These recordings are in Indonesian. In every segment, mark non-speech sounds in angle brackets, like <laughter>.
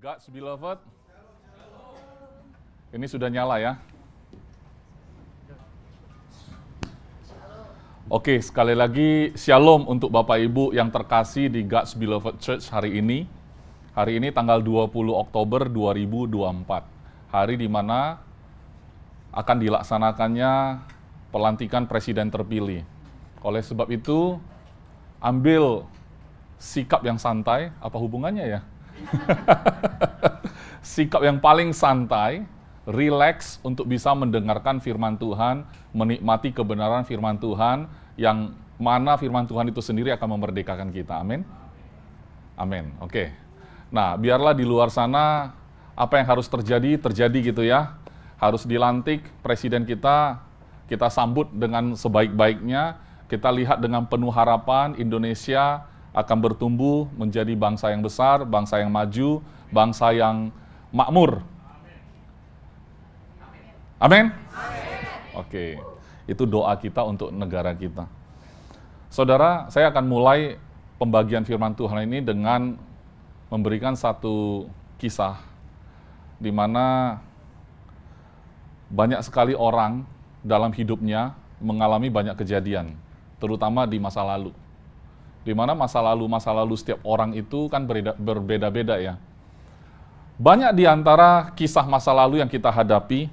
God's beloved. Ini sudah nyala ya. Oke, sekali lagi shalom untuk Bapak Ibu yang terkasih di God's Beloved Church hari ini. Hari ini tanggal 20 Oktober 2024. Hari di mana akan dilaksanakannya pelantikan presiden terpilih. Oleh sebab itu, ambil sikap yang santai, apa hubungannya ya? <laughs> Sikap yang paling santai, relax untuk bisa mendengarkan firman Tuhan, menikmati kebenaran firman Tuhan yang mana firman Tuhan itu sendiri akan memerdekakan kita. Amin. Amin. Oke. Okay. Nah, biarlah di luar sana apa yang harus terjadi terjadi gitu ya. Harus dilantik presiden kita, kita sambut dengan sebaik-baiknya, kita lihat dengan penuh harapan Indonesia akan bertumbuh menjadi bangsa yang besar, bangsa yang maju, bangsa yang makmur. Amin. Oke. Okay. Itu doa kita untuk negara kita. Saudara, saya akan mulai pembagian firman Tuhan ini dengan memberikan satu kisah di mana banyak sekali orang dalam hidupnya mengalami banyak kejadian, terutama di masa lalu di mana masa lalu-masa lalu setiap orang itu kan berbeda-beda ya. Banyak di antara kisah masa lalu yang kita hadapi,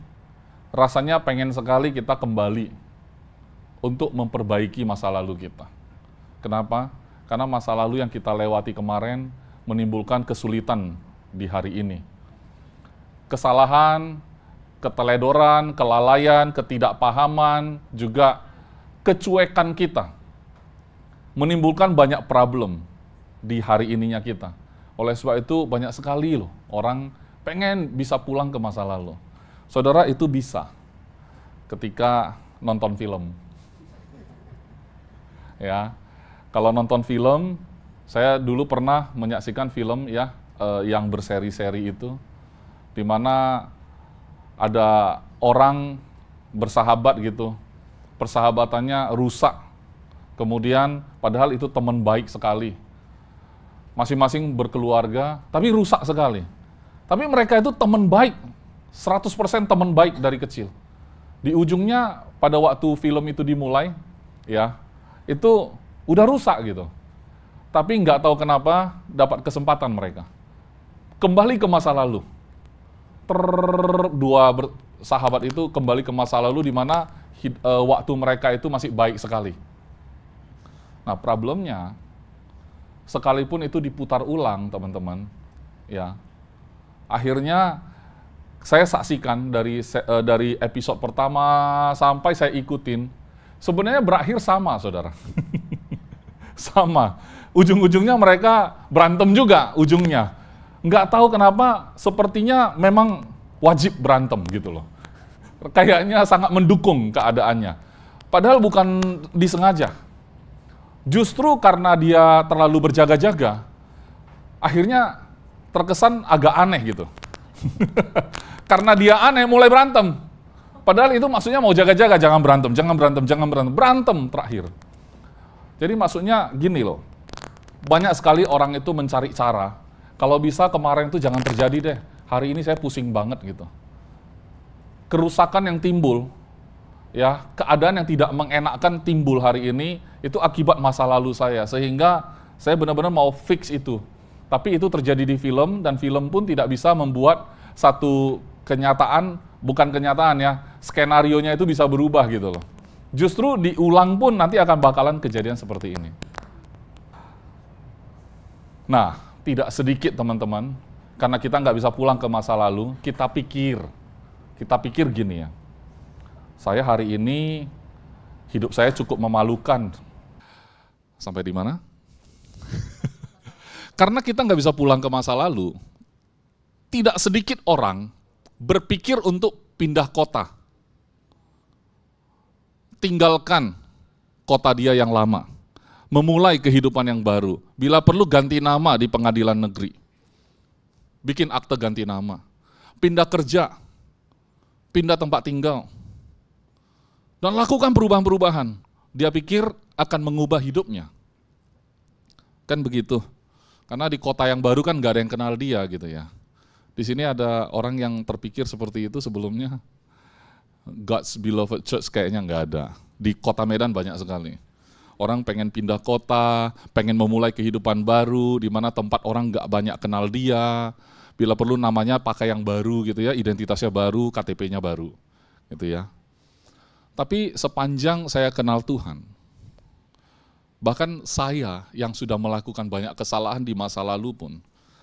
rasanya pengen sekali kita kembali untuk memperbaiki masa lalu kita. Kenapa? Karena masa lalu yang kita lewati kemarin menimbulkan kesulitan di hari ini. Kesalahan, keteledoran, kelalaian, ketidakpahaman, juga kecuekan kita menimbulkan banyak problem di hari ininya kita. Oleh sebab itu banyak sekali loh orang pengen bisa pulang ke masa lalu. Saudara itu bisa ketika nonton film. Ya. Kalau nonton film, saya dulu pernah menyaksikan film ya eh, yang berseri-seri itu di mana ada orang bersahabat gitu. Persahabatannya rusak Kemudian padahal itu teman baik sekali. Masing-masing berkeluarga, tapi rusak sekali. Tapi mereka itu teman baik, 100% teman baik dari kecil. Di ujungnya pada waktu film itu dimulai, ya, itu udah rusak gitu. Tapi nggak tahu kenapa dapat kesempatan mereka. Kembali ke masa lalu. Ter dua sahabat itu kembali ke masa lalu di mana uh, waktu mereka itu masih baik sekali Nah, problemnya sekalipun itu diputar ulang, teman-teman, ya. Akhirnya saya saksikan dari eh, dari episode pertama sampai saya ikutin, sebenarnya berakhir sama, Saudara. <laughs> sama. Ujung-ujungnya mereka berantem juga ujungnya. Nggak tahu kenapa sepertinya memang wajib berantem gitu loh. Kayaknya sangat mendukung keadaannya. Padahal bukan disengaja justru karena dia terlalu berjaga-jaga, akhirnya terkesan agak aneh gitu. <laughs> karena dia aneh mulai berantem. Padahal itu maksudnya mau jaga-jaga, jangan berantem, jangan berantem, jangan berantem, berantem terakhir. Jadi maksudnya gini loh, banyak sekali orang itu mencari cara. Kalau bisa kemarin itu jangan terjadi deh, hari ini saya pusing banget gitu. Kerusakan yang timbul ya keadaan yang tidak mengenakkan timbul hari ini itu akibat masa lalu saya sehingga saya benar-benar mau fix itu tapi itu terjadi di film dan film pun tidak bisa membuat satu kenyataan bukan kenyataan ya skenario nya itu bisa berubah gitu loh justru diulang pun nanti akan bakalan kejadian seperti ini nah tidak sedikit teman-teman karena kita nggak bisa pulang ke masa lalu kita pikir kita pikir gini ya saya hari ini hidup saya cukup memalukan. Sampai di mana? <laughs> Karena kita nggak bisa pulang ke masa lalu, tidak sedikit orang berpikir untuk pindah kota. Tinggalkan kota dia yang lama. Memulai kehidupan yang baru. Bila perlu ganti nama di pengadilan negeri. Bikin akte ganti nama. Pindah kerja. Pindah tempat tinggal dan lakukan perubahan-perubahan. Dia pikir akan mengubah hidupnya. Kan begitu. Karena di kota yang baru kan gak ada yang kenal dia gitu ya. Di sini ada orang yang terpikir seperti itu sebelumnya. God's beloved church kayaknya nggak ada. Di kota Medan banyak sekali. Orang pengen pindah kota, pengen memulai kehidupan baru, di mana tempat orang nggak banyak kenal dia. Bila perlu namanya pakai yang baru gitu ya, identitasnya baru, KTP-nya baru gitu ya tapi sepanjang saya kenal Tuhan, bahkan saya yang sudah melakukan banyak kesalahan di masa lalu pun,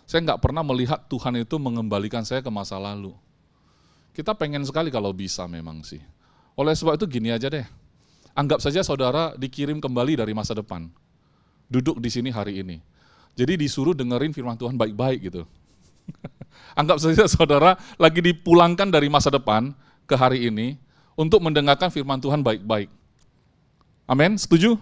saya nggak pernah melihat Tuhan itu mengembalikan saya ke masa lalu. Kita pengen sekali kalau bisa memang sih. Oleh sebab itu gini aja deh, anggap saja saudara dikirim kembali dari masa depan. Duduk di sini hari ini. Jadi disuruh dengerin firman Tuhan baik-baik gitu. <laughs> anggap saja saudara lagi dipulangkan dari masa depan ke hari ini, untuk mendengarkan firman Tuhan baik-baik. Amin, setuju?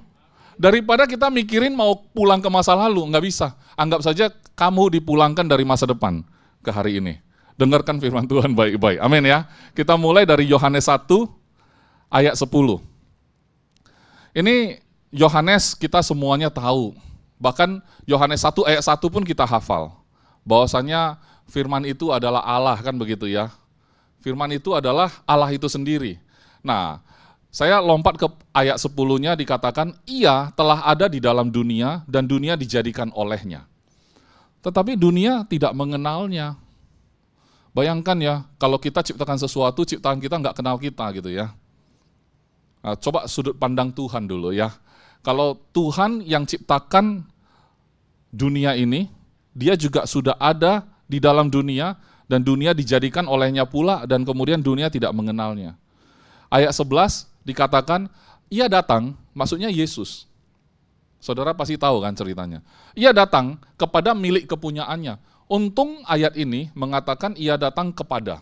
Daripada kita mikirin mau pulang ke masa lalu, nggak bisa. Anggap saja kamu dipulangkan dari masa depan ke hari ini. Dengarkan firman Tuhan baik-baik. Amin ya. Kita mulai dari Yohanes 1 ayat 10. Ini Yohanes kita semuanya tahu. Bahkan Yohanes 1 ayat 1 pun kita hafal. Bahwasanya firman itu adalah Allah kan begitu ya. Firman itu adalah Allah itu sendiri. Nah, saya lompat ke ayat 10-nya dikatakan, ia telah ada di dalam dunia dan dunia dijadikan olehnya. Tetapi dunia tidak mengenalnya. Bayangkan ya, kalau kita ciptakan sesuatu, ciptaan kita nggak kenal kita gitu ya. Nah, coba sudut pandang Tuhan dulu ya. Kalau Tuhan yang ciptakan dunia ini, dia juga sudah ada di dalam dunia dan dunia dijadikan olehnya pula dan kemudian dunia tidak mengenalnya. Ayat 11 dikatakan ia datang, maksudnya Yesus. Saudara pasti tahu kan ceritanya. Ia datang kepada milik kepunyaannya. Untung ayat ini mengatakan ia datang kepada.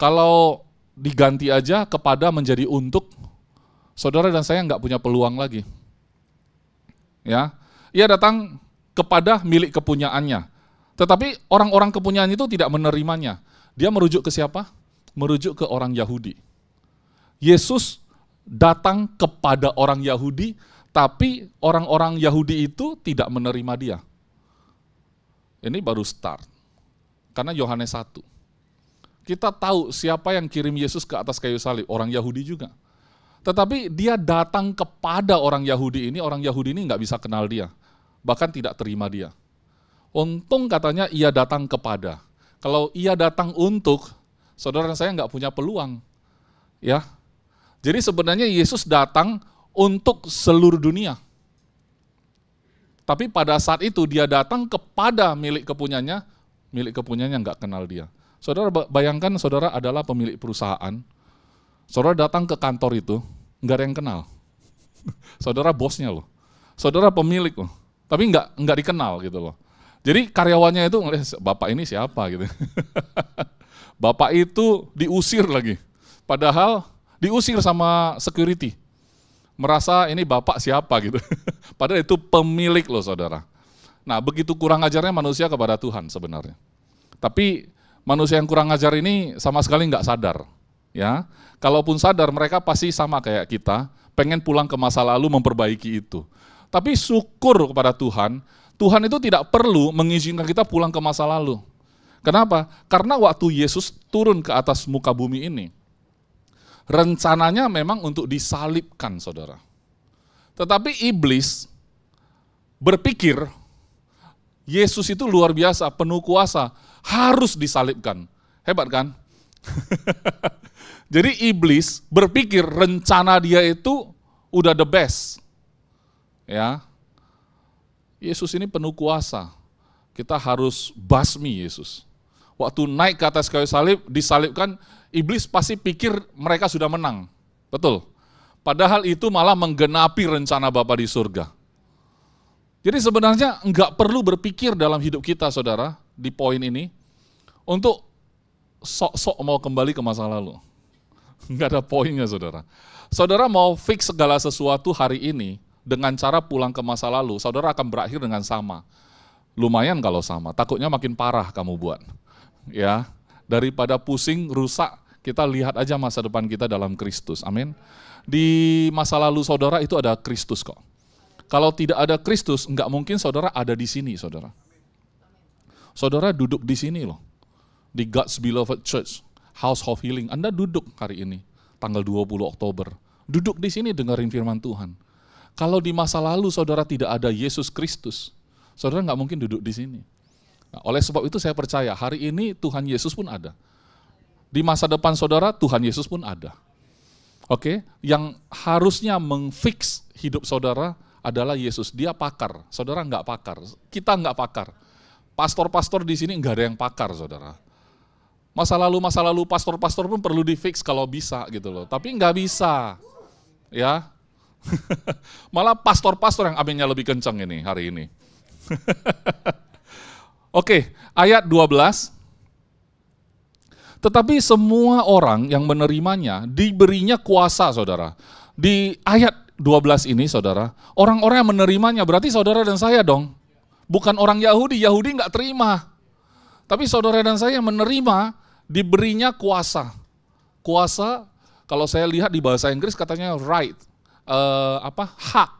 Kalau diganti aja kepada menjadi untuk, saudara dan saya nggak punya peluang lagi. Ya, ia datang kepada milik kepunyaannya. Tetapi orang-orang kepunyaan itu tidak menerimanya. Dia merujuk ke siapa? Merujuk ke orang Yahudi. Yesus datang kepada orang Yahudi, tapi orang-orang Yahudi itu tidak menerima dia. Ini baru start. Karena Yohanes 1. Kita tahu siapa yang kirim Yesus ke atas kayu salib, orang Yahudi juga. Tetapi dia datang kepada orang Yahudi ini, orang Yahudi ini nggak bisa kenal dia, bahkan tidak terima dia. Untung katanya ia datang kepada. Kalau ia datang untuk, saudara saya nggak punya peluang. Ya, jadi sebenarnya Yesus datang untuk seluruh dunia. Tapi pada saat itu dia datang kepada milik kepunyanya, milik kepunyanya nggak kenal dia. Saudara bayangkan saudara adalah pemilik perusahaan, saudara datang ke kantor itu, nggak ada yang kenal. <laughs> saudara bosnya loh, saudara pemilik loh, tapi nggak nggak dikenal gitu loh. Jadi karyawannya itu ngelihat bapak ini siapa gitu. <laughs> bapak itu diusir lagi. Padahal diusir sama security. Merasa ini bapak siapa gitu. <laughs> Padahal itu pemilik loh saudara. Nah begitu kurang ajarnya manusia kepada Tuhan sebenarnya. Tapi manusia yang kurang ajar ini sama sekali nggak sadar. ya. Kalaupun sadar mereka pasti sama kayak kita, pengen pulang ke masa lalu memperbaiki itu. Tapi syukur kepada Tuhan, Tuhan itu tidak perlu mengizinkan kita pulang ke masa lalu. Kenapa? Karena waktu Yesus turun ke atas muka bumi ini, rencananya memang untuk disalibkan, saudara. Tetapi iblis berpikir Yesus itu luar biasa, penuh kuasa, harus disalibkan. Hebat kan? <laughs> Jadi iblis berpikir rencana dia itu udah the best. Ya, Yesus ini penuh kuasa. Kita harus basmi Yesus. Waktu naik ke atas kayu salib, disalibkan, iblis pasti pikir mereka sudah menang. Betul. Padahal itu malah menggenapi rencana Bapa di surga. Jadi sebenarnya enggak perlu berpikir dalam hidup kita saudara, di poin ini, untuk sok-sok mau kembali ke masa lalu. Enggak <laughs> ada poinnya saudara. Saudara mau fix segala sesuatu hari ini, dengan cara pulang ke masa lalu, saudara akan berakhir dengan sama. Lumayan kalau sama, takutnya makin parah kamu buat. Ya, daripada pusing, rusak, kita lihat aja masa depan kita dalam Kristus. Amin. Di masa lalu saudara itu ada Kristus kok. Kalau tidak ada Kristus, nggak mungkin saudara ada di sini, saudara. Saudara duduk di sini loh, di God's Beloved Church, House of Healing. Anda duduk hari ini, tanggal 20 Oktober. Duduk di sini dengerin firman Tuhan kalau di masa lalu saudara tidak ada Yesus Kristus, saudara nggak mungkin duduk di sini. Nah, oleh sebab itu saya percaya hari ini Tuhan Yesus pun ada. Di masa depan saudara Tuhan Yesus pun ada. Oke, yang harusnya mengfix hidup saudara adalah Yesus. Dia pakar, saudara nggak pakar, kita nggak pakar. Pastor-pastor di sini nggak ada yang pakar, saudara. Masa lalu masa lalu pastor-pastor pun perlu difix kalau bisa gitu loh. Tapi nggak bisa, ya. <laughs> Malah pastor-pastor yang aminnya lebih kencang ini hari ini. <laughs> Oke, ayat 12. Tetapi semua orang yang menerimanya diberinya kuasa, saudara. Di ayat 12 ini, saudara, orang-orang yang menerimanya berarti saudara dan saya dong. Bukan orang Yahudi, Yahudi nggak terima. Tapi saudara dan saya menerima diberinya kuasa. Kuasa, kalau saya lihat di bahasa Inggris katanya right eh, apa hak,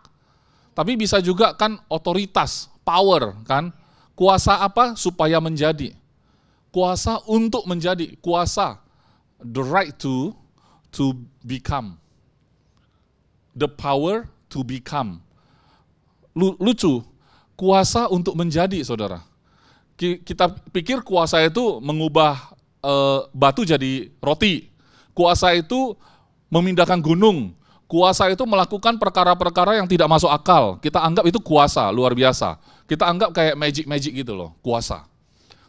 tapi bisa juga kan otoritas, power kan, kuasa apa supaya menjadi, kuasa untuk menjadi, kuasa the right to to become, the power to become. Lucu, kuasa untuk menjadi, saudara. Kita pikir kuasa itu mengubah e, batu jadi roti. Kuasa itu memindahkan gunung Kuasa itu melakukan perkara-perkara yang tidak masuk akal. Kita anggap itu kuasa, luar biasa. Kita anggap kayak magic-magic gitu loh, kuasa.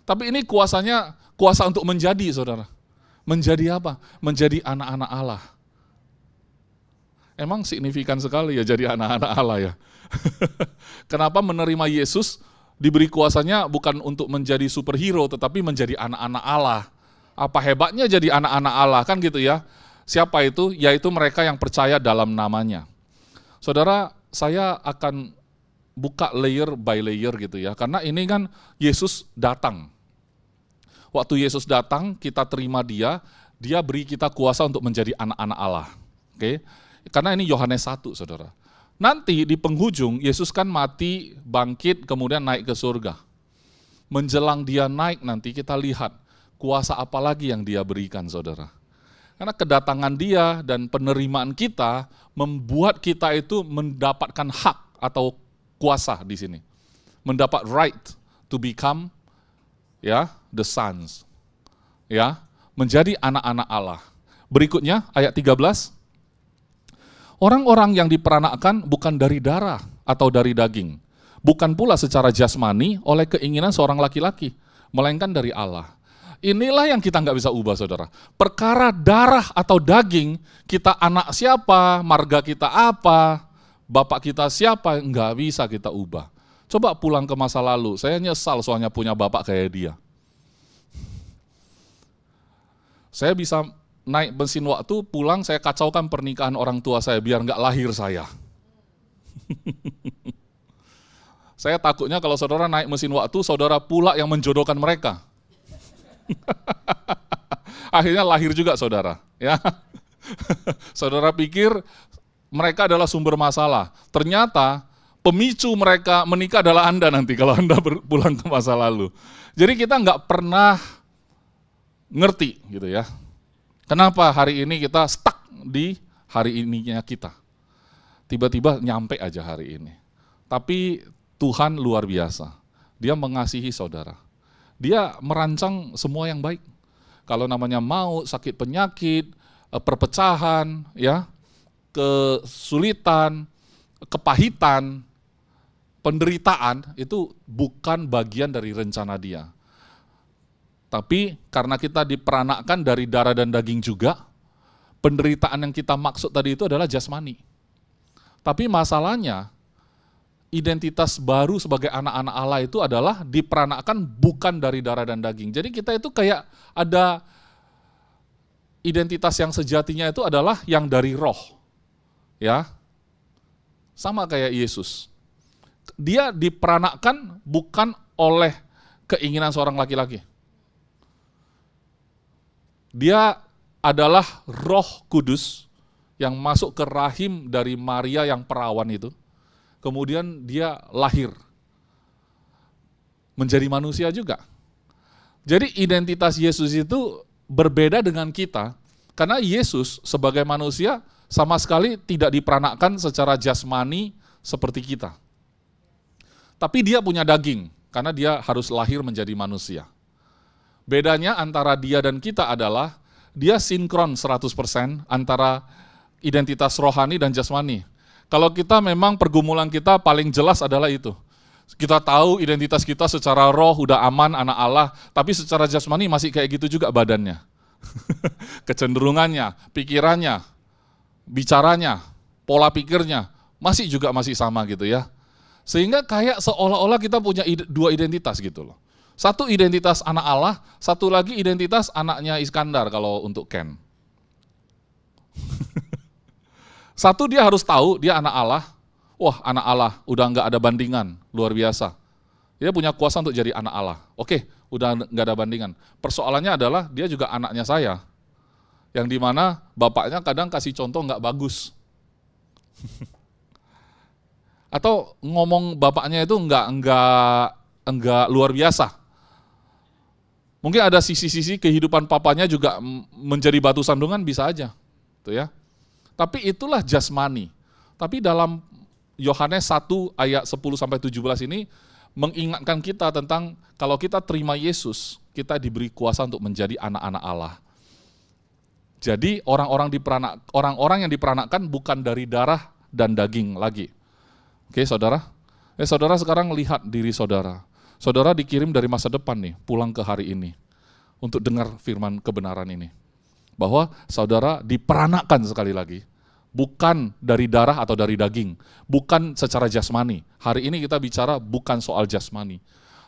Tapi ini kuasanya kuasa untuk menjadi, saudara. Menjadi apa? Menjadi anak-anak Allah. Emang signifikan sekali ya jadi anak-anak Allah ya. <laughs> Kenapa menerima Yesus diberi kuasanya bukan untuk menjadi superhero tetapi menjadi anak-anak Allah. Apa hebatnya jadi anak-anak Allah kan gitu ya? Siapa itu? Yaitu mereka yang percaya dalam namanya. Saudara, saya akan buka layer by layer gitu ya. Karena ini kan Yesus datang. Waktu Yesus datang, kita terima dia, dia beri kita kuasa untuk menjadi anak-anak Allah. Oke. Karena ini Yohanes 1, Saudara. Nanti di penghujung Yesus kan mati, bangkit, kemudian naik ke surga. Menjelang dia naik nanti kita lihat kuasa apa lagi yang dia berikan, Saudara. Karena kedatangan dia dan penerimaan kita membuat kita itu mendapatkan hak atau kuasa di sini. Mendapat right to become ya the sons. Ya, menjadi anak-anak Allah. Berikutnya ayat 13. Orang-orang yang diperanakkan bukan dari darah atau dari daging, bukan pula secara jasmani oleh keinginan seorang laki-laki, melainkan dari Allah. Inilah yang kita nggak bisa ubah, saudara. Perkara darah atau daging, kita anak siapa, marga kita apa, bapak kita siapa, nggak bisa kita ubah. Coba pulang ke masa lalu, saya nyesal soalnya punya bapak kayak dia. Saya bisa naik mesin waktu, pulang saya kacaukan pernikahan orang tua saya biar nggak lahir saya. <laughs> saya takutnya kalau saudara naik mesin waktu, saudara pula yang menjodohkan mereka. <laughs> Akhirnya lahir juga saudara, ya. <laughs> saudara pikir mereka adalah sumber masalah. Ternyata pemicu mereka menikah adalah Anda nanti kalau Anda pulang ke masa lalu. Jadi kita nggak pernah ngerti gitu ya. Kenapa hari ini kita stuck di hari ininya kita. Tiba-tiba nyampe aja hari ini. Tapi Tuhan luar biasa. Dia mengasihi saudara dia merancang semua yang baik. Kalau namanya mau, sakit penyakit, eh, perpecahan, ya, kesulitan, kepahitan, penderitaan itu bukan bagian dari rencana dia. Tapi karena kita diperanakkan dari darah dan daging juga, penderitaan yang kita maksud tadi itu adalah jasmani. Tapi masalahnya identitas baru sebagai anak-anak Allah itu adalah diperanakan bukan dari darah dan daging. Jadi kita itu kayak ada identitas yang sejatinya itu adalah yang dari roh. Ya. Sama kayak Yesus. Dia diperanakan bukan oleh keinginan seorang laki-laki. Dia adalah roh kudus yang masuk ke rahim dari Maria yang perawan itu kemudian dia lahir menjadi manusia juga. Jadi identitas Yesus itu berbeda dengan kita karena Yesus sebagai manusia sama sekali tidak diperanakkan secara jasmani seperti kita. Tapi dia punya daging karena dia harus lahir menjadi manusia. Bedanya antara dia dan kita adalah dia sinkron 100% antara identitas rohani dan jasmani. Kalau kita memang pergumulan kita paling jelas adalah itu. Kita tahu identitas kita secara roh udah aman anak Allah, tapi secara jasmani masih kayak gitu juga badannya. <laughs> Kecenderungannya, pikirannya, bicaranya, pola pikirnya masih juga masih sama gitu ya. Sehingga kayak seolah-olah kita punya dua identitas gitu loh. Satu identitas anak Allah, satu lagi identitas anaknya Iskandar kalau untuk Ken. <laughs> Satu dia harus tahu dia anak Allah. Wah anak Allah udah nggak ada bandingan, luar biasa. Dia punya kuasa untuk jadi anak Allah. Oke, udah nggak ada bandingan. Persoalannya adalah dia juga anaknya saya. Yang dimana bapaknya kadang kasih contoh nggak bagus. <laughs> Atau ngomong bapaknya itu nggak nggak nggak luar biasa. Mungkin ada sisi-sisi kehidupan papanya juga menjadi batu sandungan bisa aja, tuh ya. Tapi itulah jasmani. Tapi dalam Yohanes 1 ayat 10 sampai 17 ini mengingatkan kita tentang kalau kita terima Yesus, kita diberi kuasa untuk menjadi anak-anak Allah. Jadi orang-orang diperanak orang-orang yang diperanakkan bukan dari darah dan daging lagi. Oke, saudara? Eh, saudara sekarang lihat diri saudara. Saudara dikirim dari masa depan nih, pulang ke hari ini untuk dengar firman kebenaran ini. Bahwa saudara diperanakkan sekali lagi bukan dari darah atau dari daging, bukan secara jasmani. Hari ini kita bicara bukan soal jasmani,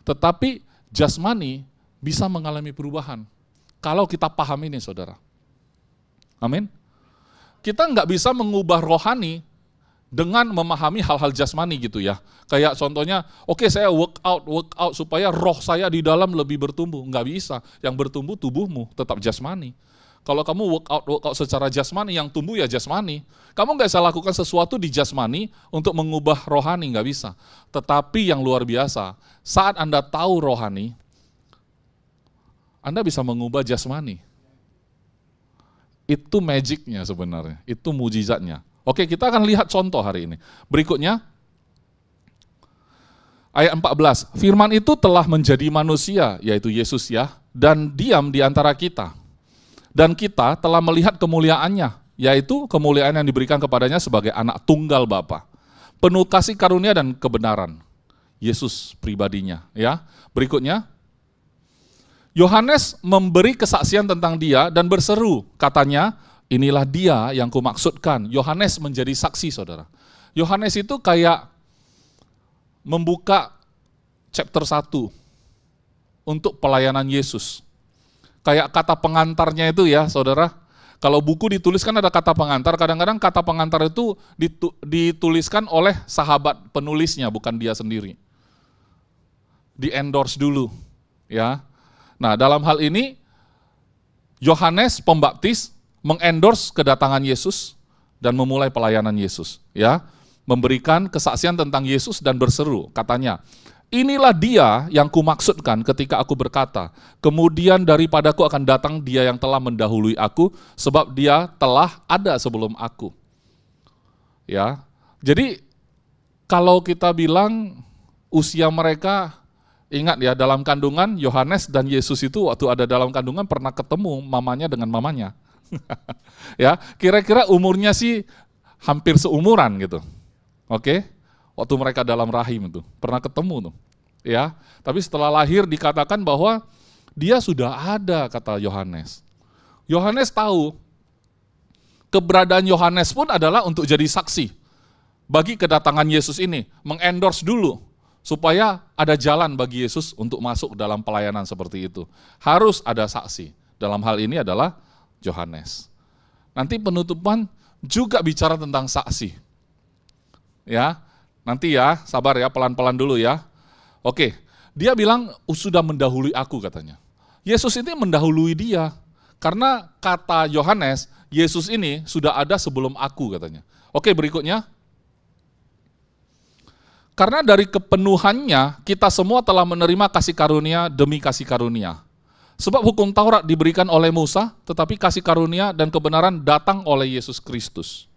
tetapi jasmani bisa mengalami perubahan kalau kita paham ini, saudara. Amin. Kita nggak bisa mengubah rohani dengan memahami hal-hal jasmani gitu ya. Kayak contohnya, oke okay, saya workout, workout supaya roh saya di dalam lebih bertumbuh. Nggak bisa. Yang bertumbuh tubuhmu, tetap jasmani. Kalau kamu workout workout secara jasmani yang tumbuh ya jasmani. Kamu nggak bisa lakukan sesuatu di jasmani untuk mengubah rohani nggak bisa. Tetapi yang luar biasa saat anda tahu rohani, anda bisa mengubah jasmani. Itu magicnya sebenarnya, itu mujizatnya. Oke, kita akan lihat contoh hari ini. Berikutnya, ayat 14. Firman itu telah menjadi manusia, yaitu Yesus ya, dan diam di antara kita. Dan kita telah melihat kemuliaannya, yaitu kemuliaan yang diberikan kepadanya sebagai anak tunggal Bapa, penuh kasih karunia dan kebenaran. Yesus pribadinya, ya. Berikutnya, Yohanes memberi kesaksian tentang dia dan berseru, katanya, inilah dia yang kumaksudkan. Yohanes menjadi saksi, saudara. Yohanes itu kayak membuka chapter 1 untuk pelayanan Yesus kayak kata pengantarnya itu ya saudara. Kalau buku dituliskan ada kata pengantar, kadang-kadang kata pengantar itu dituliskan oleh sahabat penulisnya, bukan dia sendiri. Di endorse dulu, ya. Nah, dalam hal ini Yohanes Pembaptis mengendorse kedatangan Yesus dan memulai pelayanan Yesus, ya. Memberikan kesaksian tentang Yesus dan berseru, katanya, Inilah dia yang kumaksudkan ketika aku berkata, kemudian daripadaku akan datang dia yang telah mendahului aku, sebab dia telah ada sebelum aku. Ya, jadi kalau kita bilang usia mereka, ingat ya dalam kandungan Yohanes dan Yesus itu waktu ada dalam kandungan pernah ketemu mamanya dengan mamanya. <laughs> ya, kira-kira umurnya sih hampir seumuran gitu. Oke. Okay? waktu mereka dalam rahim itu. Pernah ketemu tuh. Ya. Tapi setelah lahir dikatakan bahwa dia sudah ada kata Yohanes. Yohanes tahu keberadaan Yohanes pun adalah untuk jadi saksi bagi kedatangan Yesus ini, mengendorse dulu supaya ada jalan bagi Yesus untuk masuk dalam pelayanan seperti itu. Harus ada saksi. Dalam hal ini adalah Yohanes. Nanti penutupan juga bicara tentang saksi. Ya, Nanti ya, sabar ya, pelan-pelan dulu ya. Oke, dia bilang sudah mendahului aku katanya. Yesus ini mendahului dia. Karena kata Yohanes, Yesus ini sudah ada sebelum aku katanya. Oke, berikutnya. Karena dari kepenuhannya, kita semua telah menerima kasih karunia demi kasih karunia. Sebab hukum Taurat diberikan oleh Musa, tetapi kasih karunia dan kebenaran datang oleh Yesus Kristus.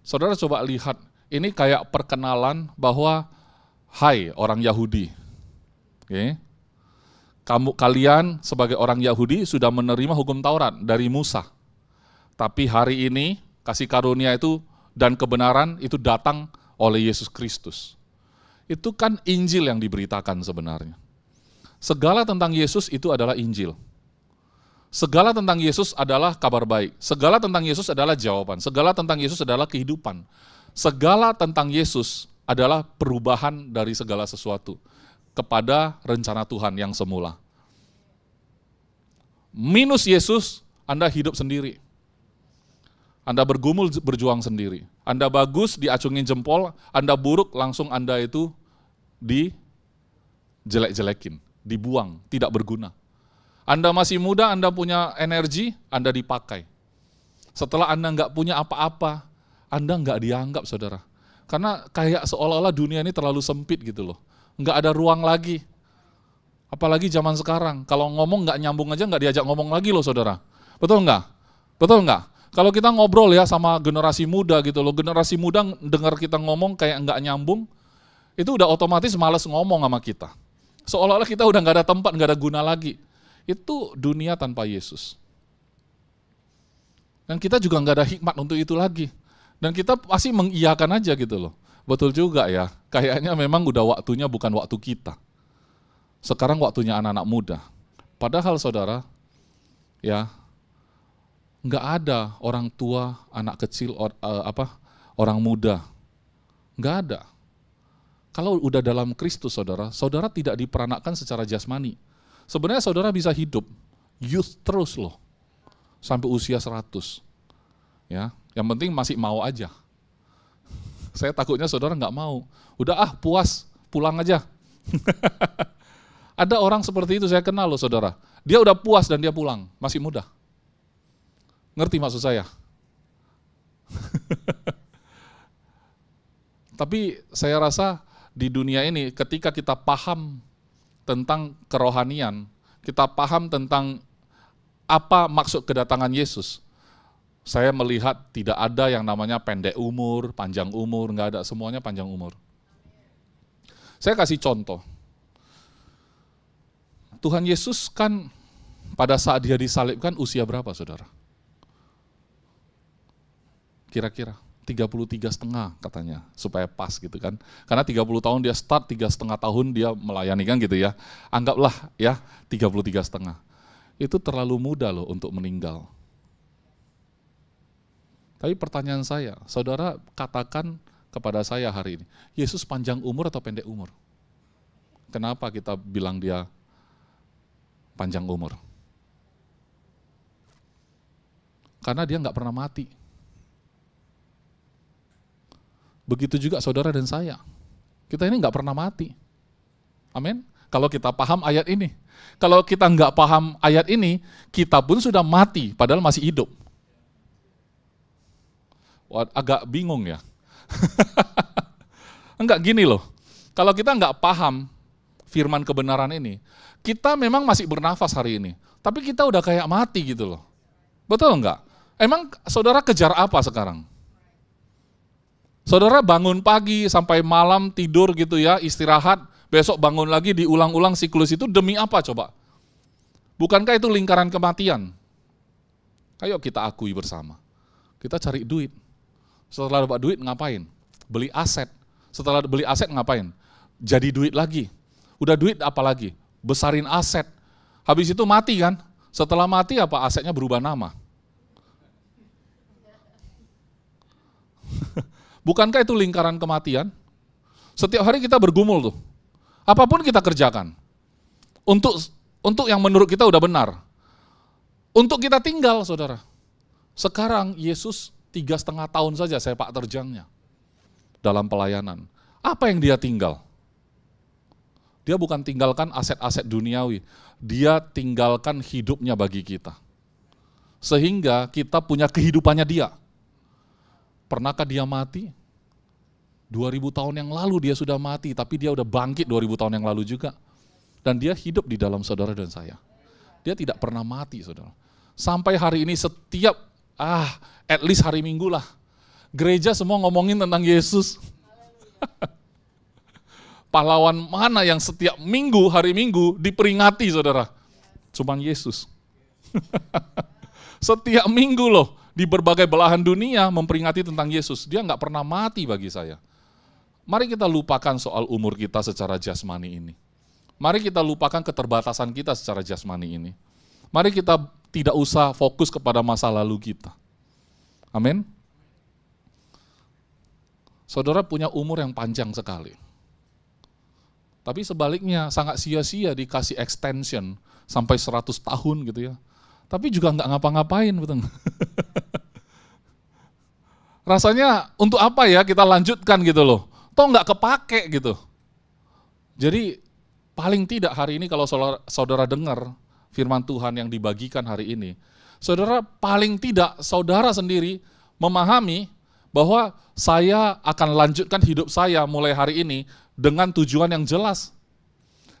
Saudara coba lihat ini kayak perkenalan bahwa hai orang Yahudi. Okay. Kamu kalian sebagai orang Yahudi sudah menerima hukum Taurat dari Musa. Tapi hari ini kasih karunia itu dan kebenaran itu datang oleh Yesus Kristus. Itu kan Injil yang diberitakan sebenarnya. Segala tentang Yesus itu adalah Injil. Segala tentang Yesus adalah kabar baik. Segala tentang Yesus adalah jawaban. Segala tentang Yesus adalah kehidupan segala tentang Yesus adalah perubahan dari segala sesuatu kepada rencana Tuhan yang semula. Minus Yesus, Anda hidup sendiri. Anda bergumul berjuang sendiri. Anda bagus diacungin jempol, Anda buruk langsung Anda itu di jelek jelekin dibuang, tidak berguna. Anda masih muda, Anda punya energi, Anda dipakai. Setelah Anda nggak punya apa-apa, anda nggak dianggap saudara. Karena kayak seolah-olah dunia ini terlalu sempit gitu loh. Nggak ada ruang lagi. Apalagi zaman sekarang, kalau ngomong nggak nyambung aja nggak diajak ngomong lagi loh saudara. Betul nggak? Betul nggak? Kalau kita ngobrol ya sama generasi muda gitu loh, generasi muda dengar kita ngomong kayak nggak nyambung, itu udah otomatis males ngomong sama kita. Seolah-olah kita udah nggak ada tempat, nggak ada guna lagi. Itu dunia tanpa Yesus. Dan kita juga nggak ada hikmat untuk itu lagi. Dan kita pasti mengiyakan aja gitu loh. Betul juga ya, kayaknya memang udah waktunya bukan waktu kita. Sekarang waktunya anak-anak muda. Padahal saudara, ya nggak ada orang tua, anak kecil, or, uh, apa orang muda, nggak ada. Kalau udah dalam Kristus saudara, saudara tidak diperanakkan secara jasmani. Sebenarnya saudara bisa hidup youth terus loh sampai usia 100. Ya. Yang penting masih mau aja. Saya takutnya saudara nggak mau. Udah ah puas, pulang aja. <laughs> Ada orang seperti itu saya kenal loh saudara. Dia udah puas dan dia pulang, masih muda. Ngerti maksud saya? <laughs> Tapi saya rasa di dunia ini ketika kita paham tentang kerohanian, kita paham tentang apa maksud kedatangan Yesus, saya melihat tidak ada yang namanya pendek umur, panjang umur, nggak ada semuanya panjang umur. Saya kasih contoh. Tuhan Yesus kan pada saat dia disalibkan usia berapa saudara? Kira-kira 33 setengah katanya supaya pas gitu kan. Karena 30 tahun dia start, tiga setengah tahun dia melayani kan gitu ya. Anggaplah ya 33 setengah. Itu terlalu muda loh untuk meninggal tapi pertanyaan saya, saudara katakan kepada saya hari ini, Yesus panjang umur atau pendek umur? Kenapa kita bilang dia panjang umur? Karena dia nggak pernah mati. Begitu juga saudara dan saya. Kita ini nggak pernah mati. Amin. Kalau kita paham ayat ini. Kalau kita nggak paham ayat ini, kita pun sudah mati padahal masih hidup agak bingung ya. <laughs> Enggak gini loh, kalau kita nggak paham firman kebenaran ini, kita memang masih bernafas hari ini, tapi kita udah kayak mati gitu loh. Betul enggak? Emang saudara kejar apa sekarang? Saudara bangun pagi sampai malam tidur gitu ya, istirahat, besok bangun lagi diulang-ulang siklus itu demi apa coba? Bukankah itu lingkaran kematian? Ayo kita akui bersama. Kita cari duit. Setelah dapat duit ngapain? Beli aset. Setelah beli aset ngapain? Jadi duit lagi. Udah duit apa lagi? Besarin aset. Habis itu mati kan? Setelah mati apa asetnya berubah nama? <laughs> Bukankah itu lingkaran kematian? Setiap hari kita bergumul tuh. Apapun kita kerjakan. Untuk untuk yang menurut kita udah benar. Untuk kita tinggal, Saudara. Sekarang Yesus tiga setengah tahun saja saya pak terjangnya dalam pelayanan. Apa yang dia tinggal? Dia bukan tinggalkan aset-aset duniawi, dia tinggalkan hidupnya bagi kita. Sehingga kita punya kehidupannya dia. Pernahkah dia mati? 2000 tahun yang lalu dia sudah mati, tapi dia udah bangkit 2000 tahun yang lalu juga. Dan dia hidup di dalam saudara dan saya. Dia tidak pernah mati, saudara. Sampai hari ini setiap ah at least hari Minggu lah. Gereja semua ngomongin tentang Yesus. <laughs> Pahlawan mana yang setiap minggu, hari Minggu diperingati saudara? Cuma Yesus. <laughs> setiap minggu loh di berbagai belahan dunia memperingati tentang Yesus. Dia nggak pernah mati bagi saya. Mari kita lupakan soal umur kita secara jasmani ini. Mari kita lupakan keterbatasan kita secara jasmani ini. Mari kita tidak usah fokus kepada masa lalu kita. Amin. Saudara punya umur yang panjang sekali. Tapi sebaliknya sangat sia-sia dikasih extension sampai 100 tahun gitu ya. Tapi juga nggak ngapa-ngapain betul. <laughs> Rasanya untuk apa ya kita lanjutkan gitu loh. Toh nggak kepake gitu. Jadi paling tidak hari ini kalau saudara dengar firman Tuhan yang dibagikan hari ini, saudara paling tidak saudara sendiri memahami bahwa saya akan lanjutkan hidup saya mulai hari ini dengan tujuan yang jelas.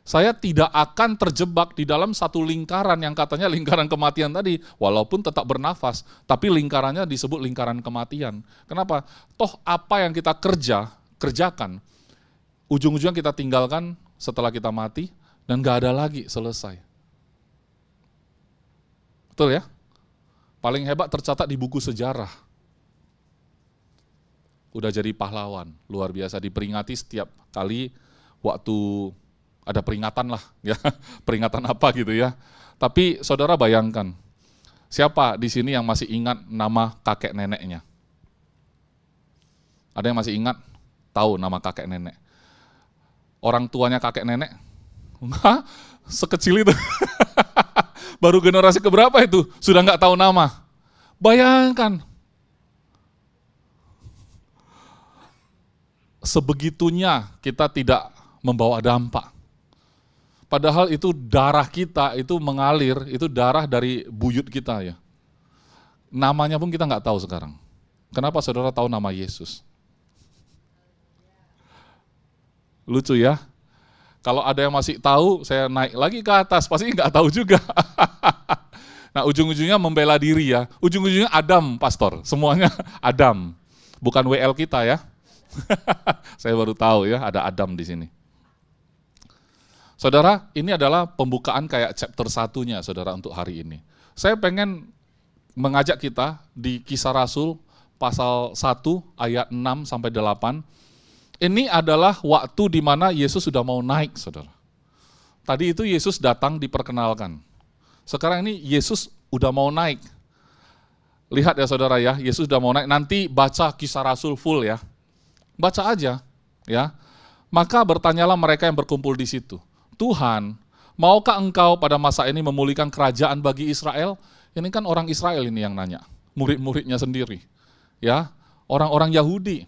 Saya tidak akan terjebak di dalam satu lingkaran yang katanya <laughs> lingkaran kematian tadi, walaupun tetap bernafas, tapi lingkarannya disebut lingkaran kematian. Kenapa? Toh apa yang kita kerja, kerjakan, ujung-ujungnya kita tinggalkan setelah kita mati, dan gak ada lagi selesai. Betul ya? Paling hebat tercatat di buku sejarah. Udah jadi pahlawan, luar biasa diperingati setiap kali waktu ada peringatan lah, ya. <laughs> Peringatan apa gitu ya. Tapi saudara bayangkan, siapa di sini yang masih ingat nama kakek neneknya? Ada yang masih ingat? Tahu nama kakek nenek. Orang tuanya kakek nenek? Enggak, <laughs> sekecil itu. <laughs> Baru generasi keberapa itu? Sudah nggak tahu nama. Bayangkan. Sebegitunya kita tidak membawa dampak. Padahal itu darah kita, itu mengalir, itu darah dari buyut kita ya. Namanya pun kita nggak tahu sekarang. Kenapa saudara tahu nama Yesus? Lucu ya, kalau ada yang masih tahu, saya naik lagi ke atas, pasti nggak tahu juga. <laughs> nah, ujung-ujungnya membela diri ya. Ujung-ujungnya Adam, pastor. Semuanya <laughs> Adam. Bukan WL kita ya. <laughs> saya baru tahu ya ada Adam di sini. Saudara, ini adalah pembukaan kayak chapter satunya saudara untuk hari ini. Saya pengen mengajak kita di kisah Rasul pasal 1 ayat 6 sampai 8 ini adalah waktu di mana Yesus sudah mau naik, saudara. Tadi itu Yesus datang diperkenalkan. Sekarang ini Yesus udah mau naik. Lihat ya saudara ya, Yesus udah mau naik. Nanti baca kisah Rasul full ya. Baca aja ya. Maka bertanyalah mereka yang berkumpul di situ. Tuhan, maukah engkau pada masa ini memulihkan kerajaan bagi Israel? Ini kan orang Israel ini yang nanya, murid-muridnya sendiri. Ya, orang-orang Yahudi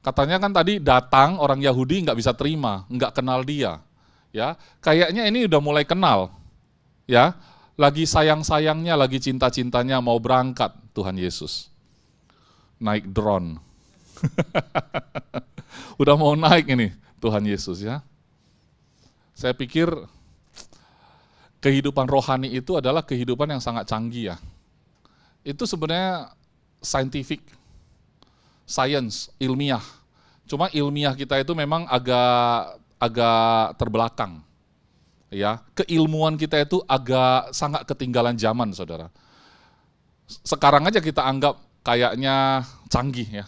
Katanya kan tadi datang orang Yahudi nggak bisa terima, nggak kenal dia. Ya, kayaknya ini udah mulai kenal. Ya, lagi sayang-sayangnya, lagi cinta-cintanya mau berangkat Tuhan Yesus. Naik drone. <laughs> udah mau naik ini Tuhan Yesus ya. Saya pikir kehidupan rohani itu adalah kehidupan yang sangat canggih ya. Itu sebenarnya saintifik science ilmiah. Cuma ilmiah kita itu memang agak agak terbelakang. Ya, keilmuan kita itu agak sangat ketinggalan zaman, Saudara. Sekarang aja kita anggap kayaknya canggih ya.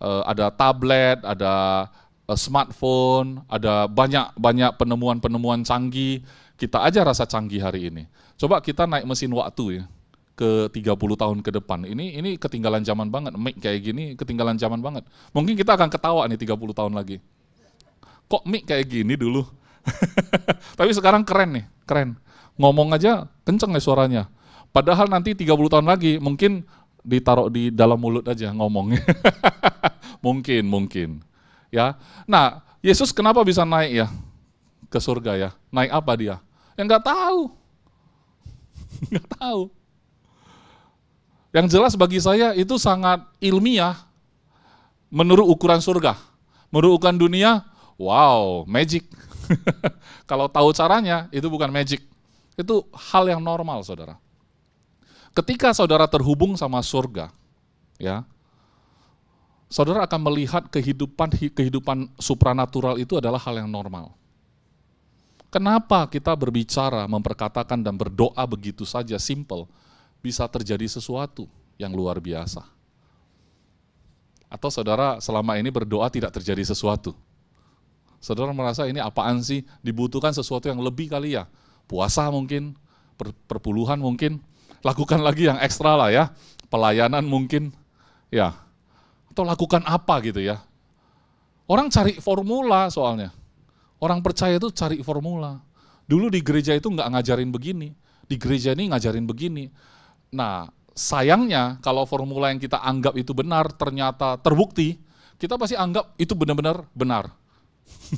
E, ada tablet, ada eh, smartphone, ada banyak-banyak penemuan-penemuan canggih. Kita aja rasa canggih hari ini. Coba kita naik mesin waktu ya ke 30 tahun ke depan. Ini ini ketinggalan zaman banget. Mic kayak gini ketinggalan zaman banget. Mungkin kita akan ketawa nih 30 tahun lagi. Kok mic kayak gini dulu? <laughs> Tapi sekarang keren nih, keren. Ngomong aja kenceng nih suaranya. Padahal nanti 30 tahun lagi mungkin ditaruh di dalam mulut aja ngomongnya. <laughs> mungkin, mungkin. Ya. Nah, Yesus kenapa bisa naik ya ke surga ya? Naik apa dia? Yang nggak tahu. <laughs> Nggak tahu. Yang jelas bagi saya itu sangat ilmiah menurut ukuran surga. Menurut ukuran dunia, wow, magic. <laughs> Kalau tahu caranya, itu bukan magic. Itu hal yang normal, saudara. Ketika saudara terhubung sama surga, ya, saudara akan melihat kehidupan kehidupan supranatural itu adalah hal yang normal. Kenapa kita berbicara, memperkatakan, dan berdoa begitu saja, simple? bisa terjadi sesuatu yang luar biasa. Atau saudara selama ini berdoa tidak terjadi sesuatu. Saudara merasa ini apaan sih? Dibutuhkan sesuatu yang lebih kali ya. Puasa mungkin, per perpuluhan mungkin, <laughs> lakukan lagi yang ekstra lah ya. Pelayanan mungkin, ya. Atau lakukan apa gitu ya. Orang cari formula soalnya. Orang percaya itu cari formula. Dulu di gereja itu nggak ngajarin begini, di gereja ini ngajarin begini Nah, sayangnya kalau formula yang kita anggap itu benar ternyata terbukti, kita pasti anggap itu benar-benar benar. <laughs>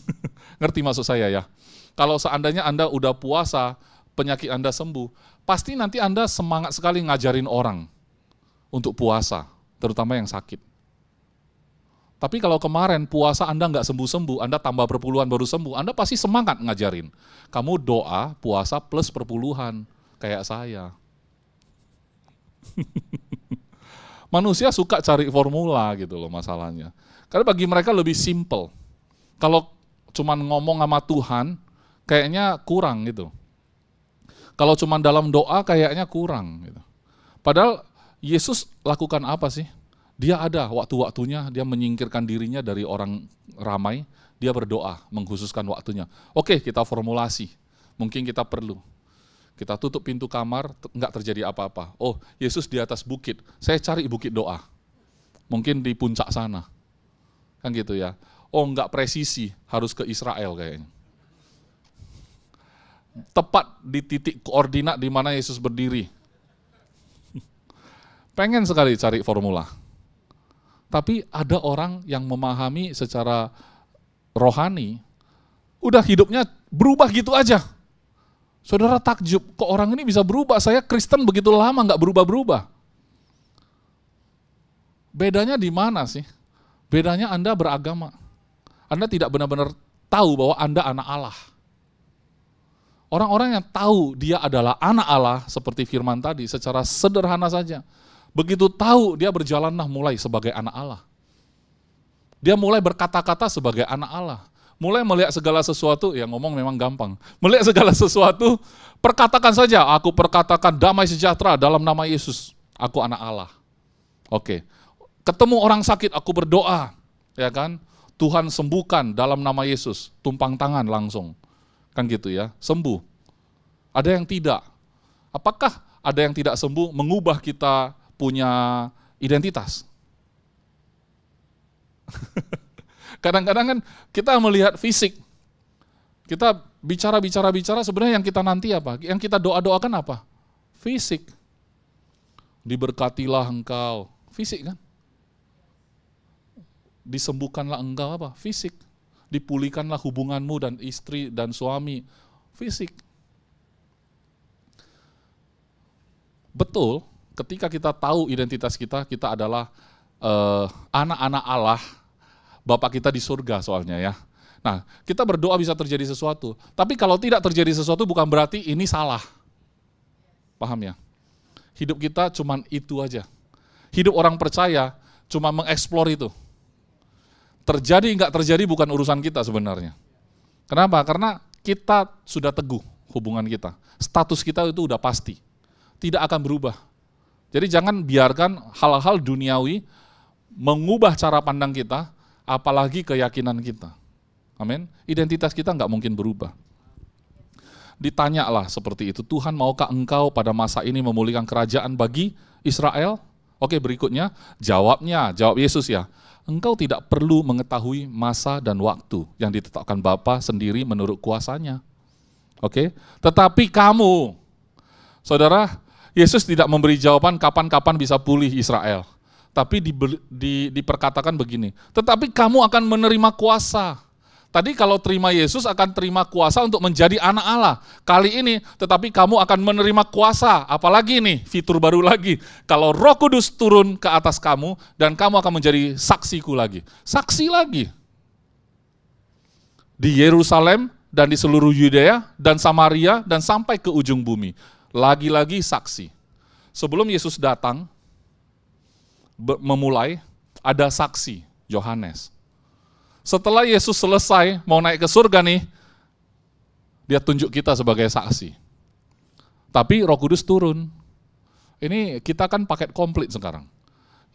Ngerti maksud saya ya? Kalau seandainya Anda udah puasa, penyakit Anda sembuh, pasti nanti Anda semangat sekali ngajarin orang untuk puasa, terutama yang sakit. Tapi kalau kemarin puasa Anda nggak sembuh-sembuh, Anda tambah perpuluhan baru sembuh, Anda pasti semangat ngajarin. Kamu doa puasa plus perpuluhan, kayak saya. <laughs> Manusia suka cari formula gitu loh masalahnya. Karena bagi mereka lebih simple. Kalau cuman ngomong sama Tuhan, kayaknya kurang gitu. Kalau cuman dalam doa kayaknya kurang gitu. Padahal Yesus lakukan apa sih? Dia ada waktu-waktunya, dia menyingkirkan dirinya dari orang ramai, dia berdoa, mengkhususkan waktunya. Oke, kita formulasi. Mungkin kita perlu. Kita tutup pintu kamar, nggak terjadi apa-apa. Oh, Yesus di atas bukit. Saya cari bukit doa. Mungkin di puncak sana. Kan gitu ya. Oh, nggak presisi, harus ke Israel kayaknya. Tepat di titik koordinat di mana Yesus berdiri. <laughs> Pengen sekali cari formula. Tapi ada orang yang memahami secara rohani, udah hidupnya berubah gitu aja Saudara takjub, kok orang ini bisa berubah? Saya Kristen begitu lama nggak berubah-berubah. Bedanya di mana sih? Bedanya Anda beragama. Anda tidak benar-benar tahu bahwa Anda anak Allah. Orang-orang yang tahu dia adalah anak Allah seperti firman tadi secara sederhana saja. Begitu tahu dia berjalanlah mulai sebagai anak Allah. Dia mulai berkata-kata sebagai anak Allah mulai melihat segala sesuatu, ya ngomong memang gampang. Melihat segala sesuatu, perkatakan saja, aku perkatakan damai sejahtera dalam nama Yesus. Aku anak Allah. Oke. Ketemu orang sakit, aku berdoa. Ya kan? Tuhan sembuhkan dalam nama Yesus. Tumpang tangan langsung. Kan gitu ya, sembuh. Ada yang tidak. Apakah ada yang tidak sembuh mengubah kita punya identitas? <laughs> Kadang-kadang kan kita melihat fisik. Kita bicara-bicara-bicara sebenarnya yang kita nanti apa? Yang kita doa-doakan apa? Fisik. Diberkatilah engkau. Fisik kan? Disembuhkanlah engkau apa? Fisik. Dipulihkanlah hubunganmu dan istri dan suami. Fisik. Betul, ketika kita tahu identitas kita, kita adalah eh, anak-anak uh, anak -anak Allah Bapak kita di surga soalnya ya. Nah, kita berdoa bisa terjadi sesuatu. Tapi kalau tidak terjadi sesuatu bukan berarti ini salah. Paham ya? Hidup kita cuma itu aja. Hidup orang percaya cuma mengeksplor itu. Terjadi nggak terjadi bukan urusan kita sebenarnya. Kenapa? Karena kita sudah teguh hubungan kita. Status kita itu udah pasti. Tidak akan berubah. Jadi jangan biarkan hal-hal duniawi mengubah cara pandang kita apalagi keyakinan kita. Amin. Identitas kita nggak mungkin berubah. Ditanyalah seperti itu, Tuhan maukah engkau pada masa ini memulihkan kerajaan bagi Israel? Oke berikutnya, jawabnya, jawab Yesus ya. Engkau tidak perlu mengetahui masa dan waktu yang ditetapkan Bapa sendiri menurut kuasanya. Oke, tetapi kamu, saudara, Yesus tidak memberi jawaban kapan-kapan bisa pulih Israel tapi di, di, diperkatakan begini, tetapi kamu akan menerima kuasa. Tadi kalau terima Yesus akan terima kuasa untuk menjadi anak Allah. Kali ini tetapi kamu akan menerima kuasa. Apalagi ini fitur baru lagi. Kalau Roh Kudus turun ke atas kamu dan kamu akan menjadi saksiku lagi. Saksi lagi. Di Yerusalem dan di seluruh Yudea dan Samaria dan sampai ke ujung bumi. Lagi-lagi saksi. Sebelum Yesus datang, memulai, ada saksi, Yohanes. Setelah Yesus selesai, mau naik ke surga nih, dia tunjuk kita sebagai saksi. Tapi roh kudus turun. Ini kita kan paket komplit sekarang.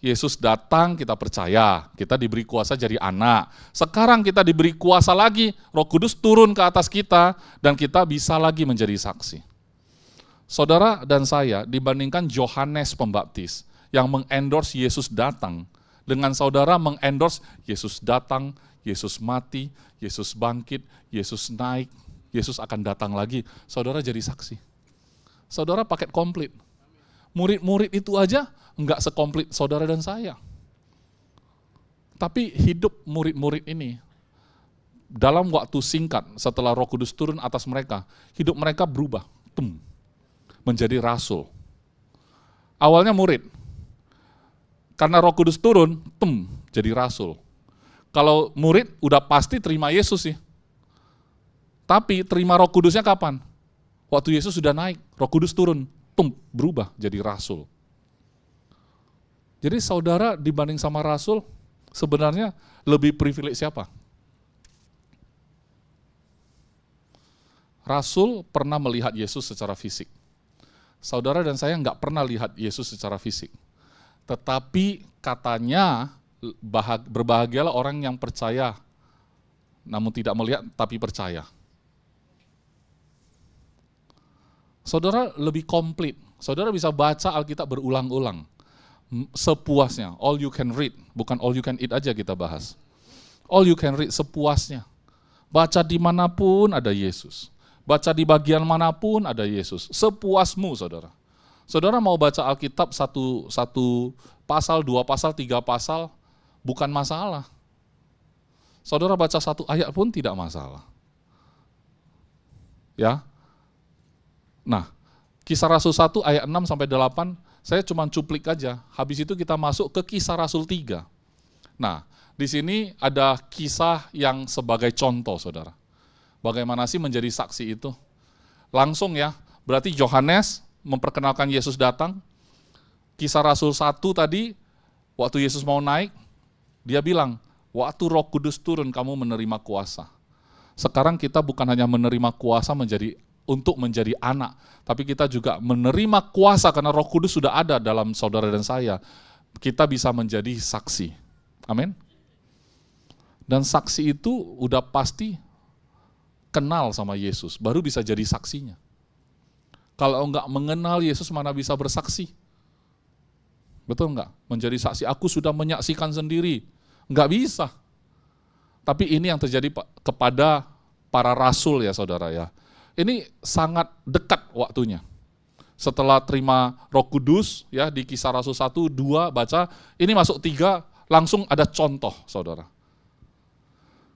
Yesus datang, kita percaya, kita diberi kuasa jadi anak. Sekarang kita diberi kuasa lagi, Roh Kudus turun ke atas kita, dan kita bisa lagi menjadi saksi. Saudara dan saya, dibandingkan Yohanes Pembaptis, yang mengendorse Yesus datang, dengan saudara mengendorse Yesus datang, Yesus mati, Yesus bangkit, Yesus naik, Yesus akan datang lagi, saudara jadi saksi. Saudara paket komplit. Murid-murid itu aja nggak sekomplit saudara dan saya. Tapi hidup murid-murid ini dalam waktu singkat setelah Roh Kudus turun atas mereka, hidup mereka berubah, tum, menjadi rasul. Awalnya murid, karena roh kudus turun, tem, jadi rasul. Kalau murid udah pasti terima Yesus sih. Tapi terima roh kudusnya kapan? Waktu Yesus sudah naik, roh kudus turun, tum, berubah jadi rasul. Jadi saudara dibanding sama rasul, sebenarnya lebih privilege siapa? Rasul pernah melihat Yesus secara fisik. Saudara dan saya nggak pernah lihat Yesus secara fisik. Tetapi katanya berbahagialah orang yang percaya namun tidak melihat tapi percaya. Saudara lebih komplit. Saudara bisa baca Alkitab berulang-ulang. Sepuasnya, all you can read, bukan all you can eat aja kita bahas. All you can read sepuasnya. Baca dimanapun ada Yesus. Baca di bagian manapun ada Yesus. Sepuasmu saudara. Saudara mau baca Alkitab satu, satu pasal, dua pasal, tiga pasal, bukan masalah. Saudara baca satu ayat pun tidak masalah. Ya. Nah, kisah Rasul 1 ayat 6 sampai 8, saya cuma cuplik aja. Habis itu kita masuk ke kisah Rasul 3. Nah, di sini ada kisah yang sebagai contoh, Saudara. Bagaimana sih menjadi saksi itu? Langsung ya, berarti Yohanes memperkenalkan Yesus datang. Kisah Rasul 1 tadi, waktu Yesus mau naik, dia bilang, waktu roh kudus turun kamu menerima kuasa. Sekarang kita bukan hanya menerima kuasa menjadi untuk menjadi anak, tapi kita juga menerima kuasa karena roh kudus sudah ada dalam saudara dan saya. Kita bisa menjadi saksi. Amin. Dan saksi itu udah pasti kenal sama Yesus, baru bisa jadi saksinya. Kalau enggak mengenal Yesus mana bisa bersaksi? Betul enggak? Menjadi saksi, aku sudah menyaksikan sendiri. Enggak bisa. Tapi ini yang terjadi kepada para rasul ya saudara ya. Ini sangat dekat waktunya. Setelah terima roh kudus ya di kisah rasul 1, 2, baca. Ini masuk 3, langsung ada contoh saudara.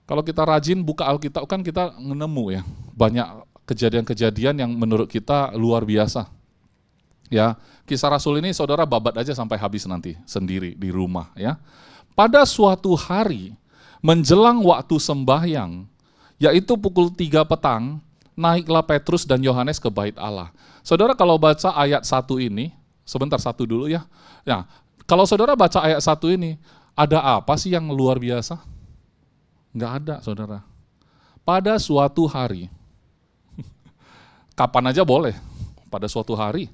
Kalau kita rajin buka Alkitab kan kita nemu ya banyak kejadian-kejadian yang menurut kita luar biasa. Ya, kisah Rasul ini saudara babat aja sampai habis nanti sendiri di rumah ya. Pada suatu hari menjelang waktu sembahyang, yaitu pukul 3 petang, naiklah Petrus dan Yohanes ke bait Allah. Saudara kalau baca ayat satu ini, sebentar satu dulu ya. Nah, kalau saudara baca ayat satu ini, ada apa sih yang luar biasa? Enggak ada, saudara. Pada suatu hari, kapan aja boleh. Pada suatu hari.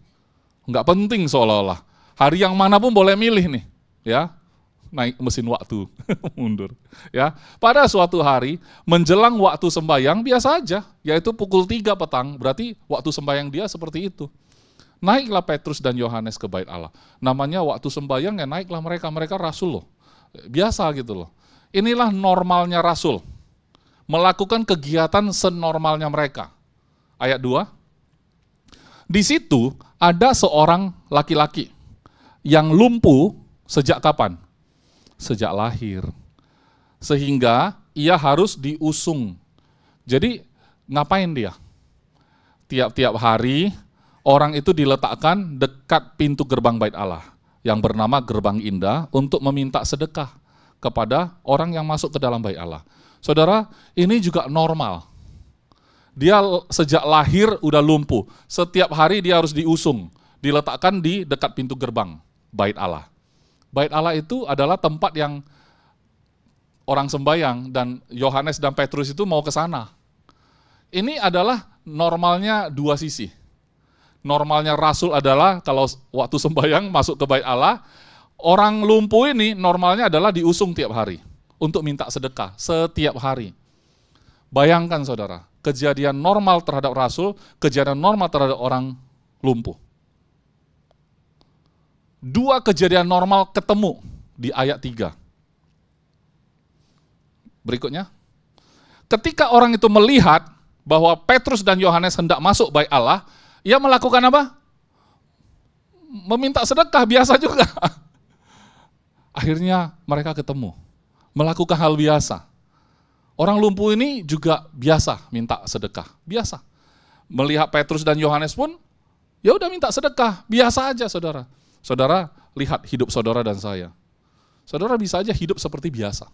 Nggak penting seolah-olah. Hari yang mana pun boleh milih nih. Ya, naik mesin waktu <laughs> mundur ya pada suatu hari menjelang waktu sembayang biasa aja yaitu pukul tiga petang berarti waktu sembayang dia seperti itu naiklah Petrus dan Yohanes ke bait Allah namanya waktu sembayang ya naiklah mereka mereka rasul loh biasa gitu loh inilah normalnya rasul melakukan kegiatan senormalnya mereka ayat 2. Di situ ada seorang laki-laki yang lumpuh sejak kapan? Sejak lahir. Sehingga ia harus diusung. Jadi ngapain dia? Tiap-tiap hari orang itu diletakkan dekat pintu gerbang bait Allah yang bernama Gerbang Indah untuk meminta sedekah kepada orang yang masuk ke dalam bait Allah. Saudara, ini juga normal dia sejak lahir udah lumpuh. Setiap hari dia harus diusung, diletakkan di dekat pintu gerbang bait Allah. Bait Allah itu adalah tempat yang orang sembayang dan Yohanes dan Petrus itu mau ke sana. Ini adalah normalnya dua sisi. Normalnya rasul adalah kalau waktu sembayang masuk ke bait Allah, orang lumpuh ini normalnya adalah diusung tiap hari untuk minta sedekah setiap hari. Bayangkan saudara, kejadian normal terhadap rasul, kejadian normal terhadap orang lumpuh. Dua kejadian normal ketemu di ayat 3. Berikutnya. Ketika orang itu melihat bahwa Petrus dan Yohanes hendak masuk baik Allah, ia melakukan apa? Meminta sedekah biasa juga. <laughs> Akhirnya mereka ketemu. Melakukan hal biasa Orang lumpuh ini juga biasa minta sedekah, biasa. Melihat Petrus dan Yohanes pun, ya udah minta sedekah, biasa aja saudara. Saudara, lihat hidup saudara dan saya. Saudara bisa aja hidup seperti biasa.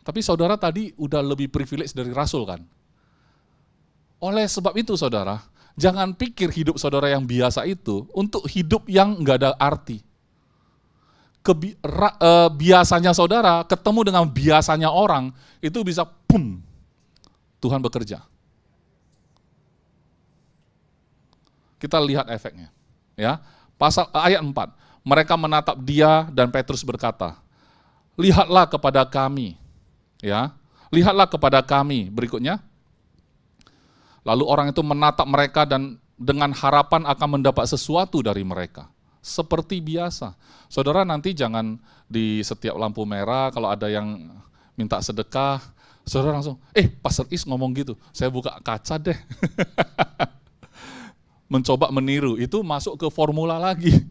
Tapi saudara tadi udah lebih privilege dari Rasul kan? Oleh sebab itu saudara, jangan pikir hidup saudara yang biasa itu untuk hidup yang nggak ada arti kebi, ra, e, biasanya saudara ketemu dengan biasanya orang, itu bisa pun Tuhan bekerja. Kita lihat efeknya. Ya, pasal eh, ayat 4. Mereka menatap dia dan Petrus berkata, "Lihatlah kepada kami." Ya. Lihatlah kepada kami. Berikutnya. Lalu orang itu menatap mereka dan dengan harapan akan mendapat sesuatu dari mereka seperti biasa. Saudara nanti jangan di setiap lampu merah kalau ada yang minta sedekah, saudara langsung, eh Pastor Is ngomong gitu, saya buka kaca deh. <laughs> Mencoba meniru, itu masuk ke formula lagi. <laughs>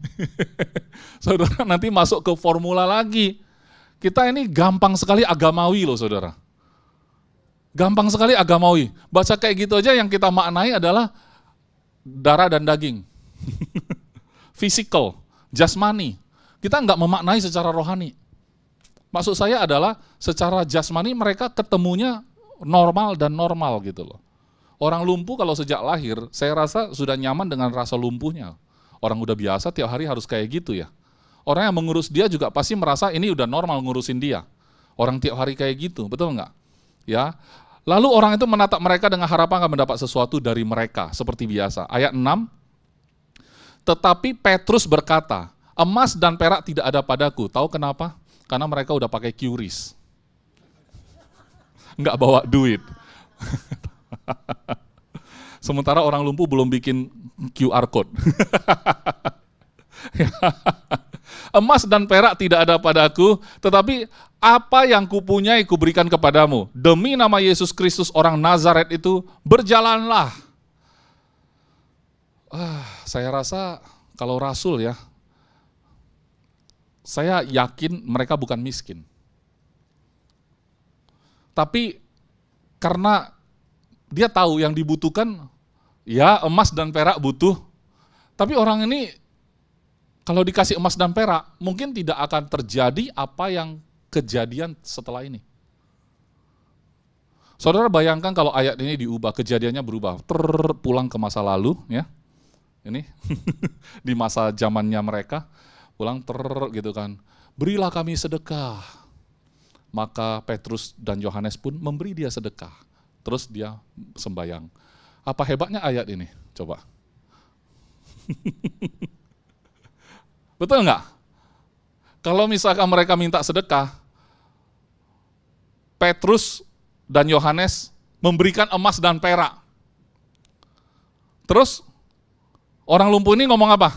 saudara nanti masuk ke formula lagi. Kita ini gampang sekali agamawi loh saudara. Gampang sekali agamawi. Baca kayak gitu aja yang kita maknai adalah darah dan daging. <laughs> physical, jasmani. Kita nggak memaknai secara rohani. Maksud saya adalah secara jasmani mereka ketemunya normal dan normal gitu loh. Orang lumpuh kalau sejak lahir, saya rasa sudah nyaman dengan rasa lumpuhnya. Orang udah biasa tiap hari harus kayak gitu ya. Orang yang mengurus dia juga pasti merasa ini udah normal ngurusin dia. Orang tiap hari kayak gitu, betul nggak? Ya. Lalu orang itu menatap mereka dengan harapan akan mendapat sesuatu dari mereka, seperti biasa. Ayat 6, tetapi Petrus berkata, emas dan perak tidak ada padaku. Tahu kenapa? Karena mereka udah pakai QRIS. Nggak bawa duit. <laughs> Sementara orang lumpuh belum bikin QR code. <laughs> Emas dan perak tidak ada padaku, tetapi apa yang kupunyai kuberikan kepadamu. Demi nama Yesus Kristus orang Nazaret itu, berjalanlah ah, saya rasa kalau rasul ya, saya yakin mereka bukan miskin. Tapi karena dia tahu yang dibutuhkan, ya emas dan perak butuh. Tapi orang ini kalau dikasih emas dan perak, mungkin tidak akan terjadi apa yang kejadian setelah ini. Saudara bayangkan kalau ayat ini diubah, kejadiannya berubah, ter pulang ke masa lalu, ya ini <laughs> di masa zamannya mereka pulang ter gitu kan berilah kami sedekah maka Petrus dan Yohanes pun memberi dia sedekah terus dia sembayang apa hebatnya ayat ini coba <laughs> betul nggak kalau misalkan mereka minta sedekah Petrus dan Yohanes memberikan emas dan perak terus Orang lumpuh ini ngomong apa?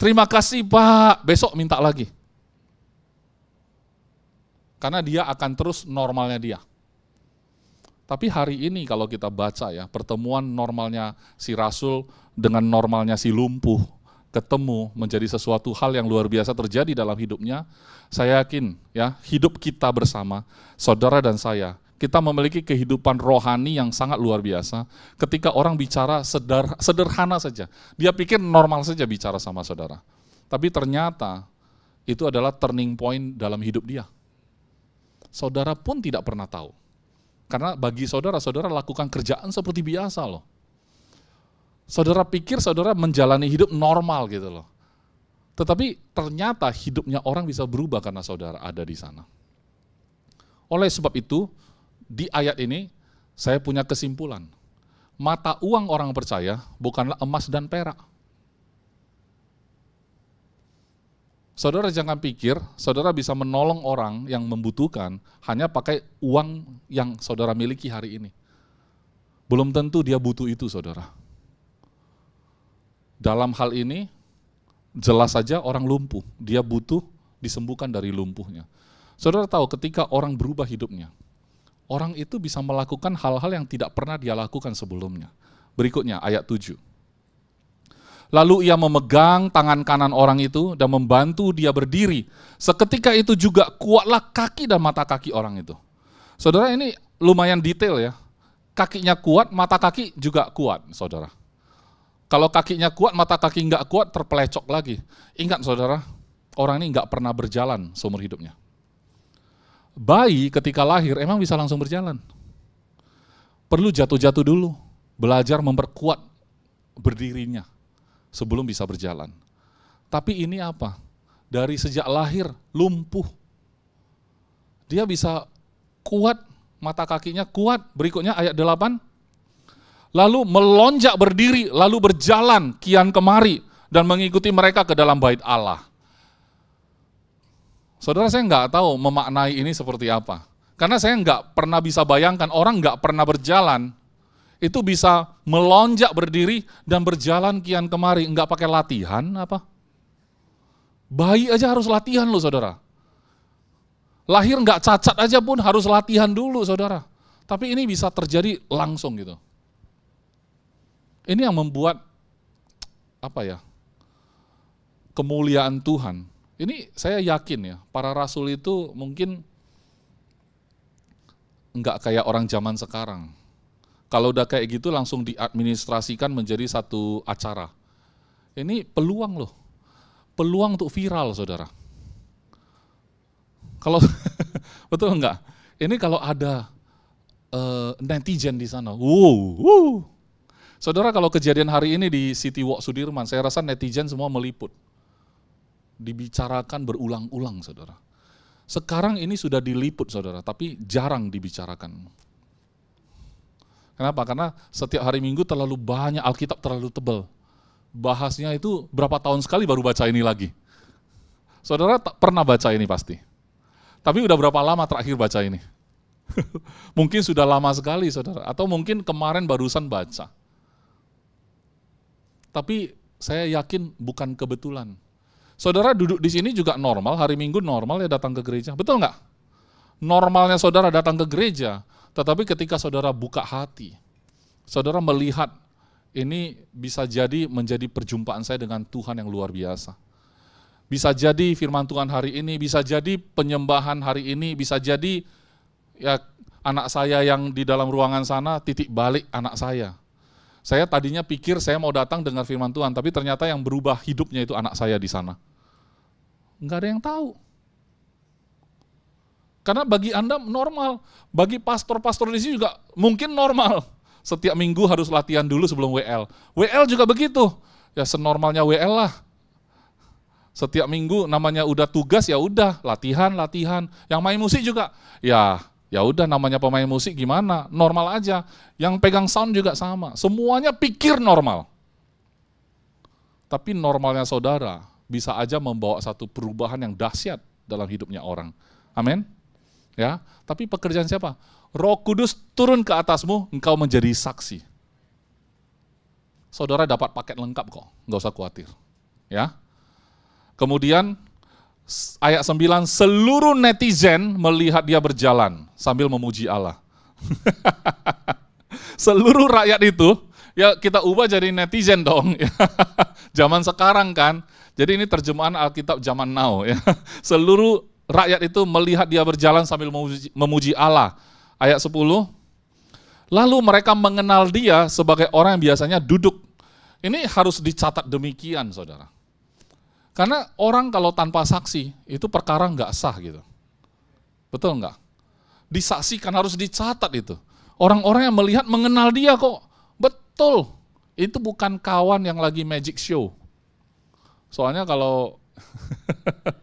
Terima kasih Pak, besok minta lagi. Karena dia akan terus normalnya dia. Tapi hari ini kalau kita baca ya, pertemuan normalnya si Rasul dengan normalnya si lumpuh, ketemu menjadi sesuatu hal yang luar biasa terjadi dalam hidupnya, saya yakin ya, hidup kita bersama, saudara dan saya, kita memiliki kehidupan rohani yang sangat luar biasa. Ketika orang bicara sedar, sederhana saja, dia pikir normal saja bicara sama saudara. Tapi ternyata itu adalah turning point dalam hidup dia. Saudara pun tidak pernah tahu. Karena bagi saudara, saudara lakukan kerjaan seperti biasa loh. Saudara pikir saudara menjalani hidup normal gitu loh. Tetapi ternyata hidupnya orang bisa berubah karena saudara ada di sana. Oleh sebab itu, di ayat ini saya punya kesimpulan. Mata uang orang percaya bukanlah emas dan perak. Saudara jangan pikir saudara bisa menolong orang yang membutuhkan hanya pakai uang yang saudara miliki hari ini. Belum tentu dia butuh itu, saudara. Dalam hal ini, jelas saja orang lumpuh. Dia butuh disembuhkan dari lumpuhnya. Saudara tahu ketika orang berubah hidupnya, orang itu bisa melakukan hal-hal yang tidak pernah dia lakukan sebelumnya. Berikutnya ayat 7. Lalu ia memegang tangan kanan orang itu dan membantu dia berdiri. Seketika itu juga kuatlah kaki dan mata kaki orang itu. Saudara ini lumayan detail ya. Kakinya kuat, mata kaki juga kuat, saudara. Kalau kakinya kuat, mata kaki nggak kuat, terpelecok lagi. Ingat saudara, orang ini nggak pernah berjalan seumur hidupnya bayi ketika lahir emang bisa langsung berjalan. Perlu jatuh-jatuh dulu, belajar memperkuat berdirinya sebelum bisa berjalan. Tapi ini apa? Dari sejak lahir lumpuh. Dia bisa kuat, mata kakinya kuat. Berikutnya ayat 8. Lalu melonjak berdiri, lalu berjalan kian kemari dan mengikuti mereka ke dalam bait Allah. Saudara saya nggak tahu memaknai ini seperti apa. Karena saya nggak pernah bisa bayangkan orang nggak pernah berjalan itu bisa melonjak berdiri dan berjalan kian kemari, nggak pakai latihan apa? Bayi aja harus latihan loh saudara. Lahir nggak cacat aja pun harus latihan dulu saudara. Tapi ini bisa terjadi langsung gitu. Ini yang membuat apa ya kemuliaan Tuhan ini saya yakin ya, para rasul itu mungkin enggak kayak orang zaman sekarang. Kalau udah kayak gitu langsung diadministrasikan menjadi satu acara. Ini peluang loh, peluang untuk viral saudara. Kalau <laughs> betul enggak? Ini kalau ada uh, netizen di sana, wow, wow. Saudara kalau kejadian hari ini di City Walk Sudirman, saya rasa netizen semua meliput dibicarakan berulang-ulang saudara. Sekarang ini sudah diliput saudara, tapi jarang dibicarakan. Kenapa? Karena setiap hari minggu terlalu banyak, Alkitab terlalu tebal. Bahasnya itu berapa tahun sekali baru baca ini lagi. Saudara tak pernah baca ini pasti. Tapi udah berapa lama terakhir baca ini? <laughs> mungkin sudah lama sekali saudara, atau mungkin kemarin barusan baca. Tapi saya yakin bukan kebetulan Saudara duduk di sini juga normal, hari Minggu normal ya datang ke gereja. Betul nggak? Normalnya saudara datang ke gereja, tetapi ketika saudara buka hati, saudara melihat ini bisa jadi menjadi perjumpaan saya dengan Tuhan yang luar biasa. Bisa jadi firman Tuhan hari ini, bisa jadi penyembahan hari ini, bisa jadi ya anak saya yang di dalam ruangan sana titik balik anak saya. Saya tadinya pikir saya mau datang dengar firman Tuhan, tapi ternyata yang berubah hidupnya itu anak saya di sana. Enggak ada yang tahu. Karena bagi Anda normal, bagi pastor-pastor di sini juga mungkin normal. Setiap minggu harus latihan dulu sebelum WL. WL juga begitu. Ya senormalnya WL lah. Setiap minggu namanya udah tugas ya udah, latihan, latihan. Yang main musik juga, ya Ya udah namanya pemain musik gimana? Normal aja. Yang pegang sound juga sama. Semuanya pikir normal. Tapi normalnya saudara bisa aja membawa satu perubahan yang dahsyat dalam hidupnya orang. Amin. Ya, tapi pekerjaan siapa? Roh Kudus turun ke atasmu, engkau menjadi saksi. Saudara dapat paket lengkap kok, nggak usah khawatir. Ya. Kemudian ayat 9 seluruh netizen melihat dia berjalan sambil memuji Allah. <laughs> seluruh rakyat itu ya kita ubah jadi netizen dong. <laughs> zaman sekarang kan. Jadi ini terjemahan Alkitab zaman now ya. <laughs> Seluruh rakyat itu melihat dia berjalan sambil memuji, memuji Allah. Ayat 10. Lalu mereka mengenal dia sebagai orang yang biasanya duduk. Ini harus dicatat demikian, Saudara. Karena orang kalau tanpa saksi itu perkara nggak sah gitu. Betul nggak? Disaksikan harus dicatat itu. Orang-orang yang melihat mengenal dia kok. Betul. Itu bukan kawan yang lagi magic show. Soalnya kalau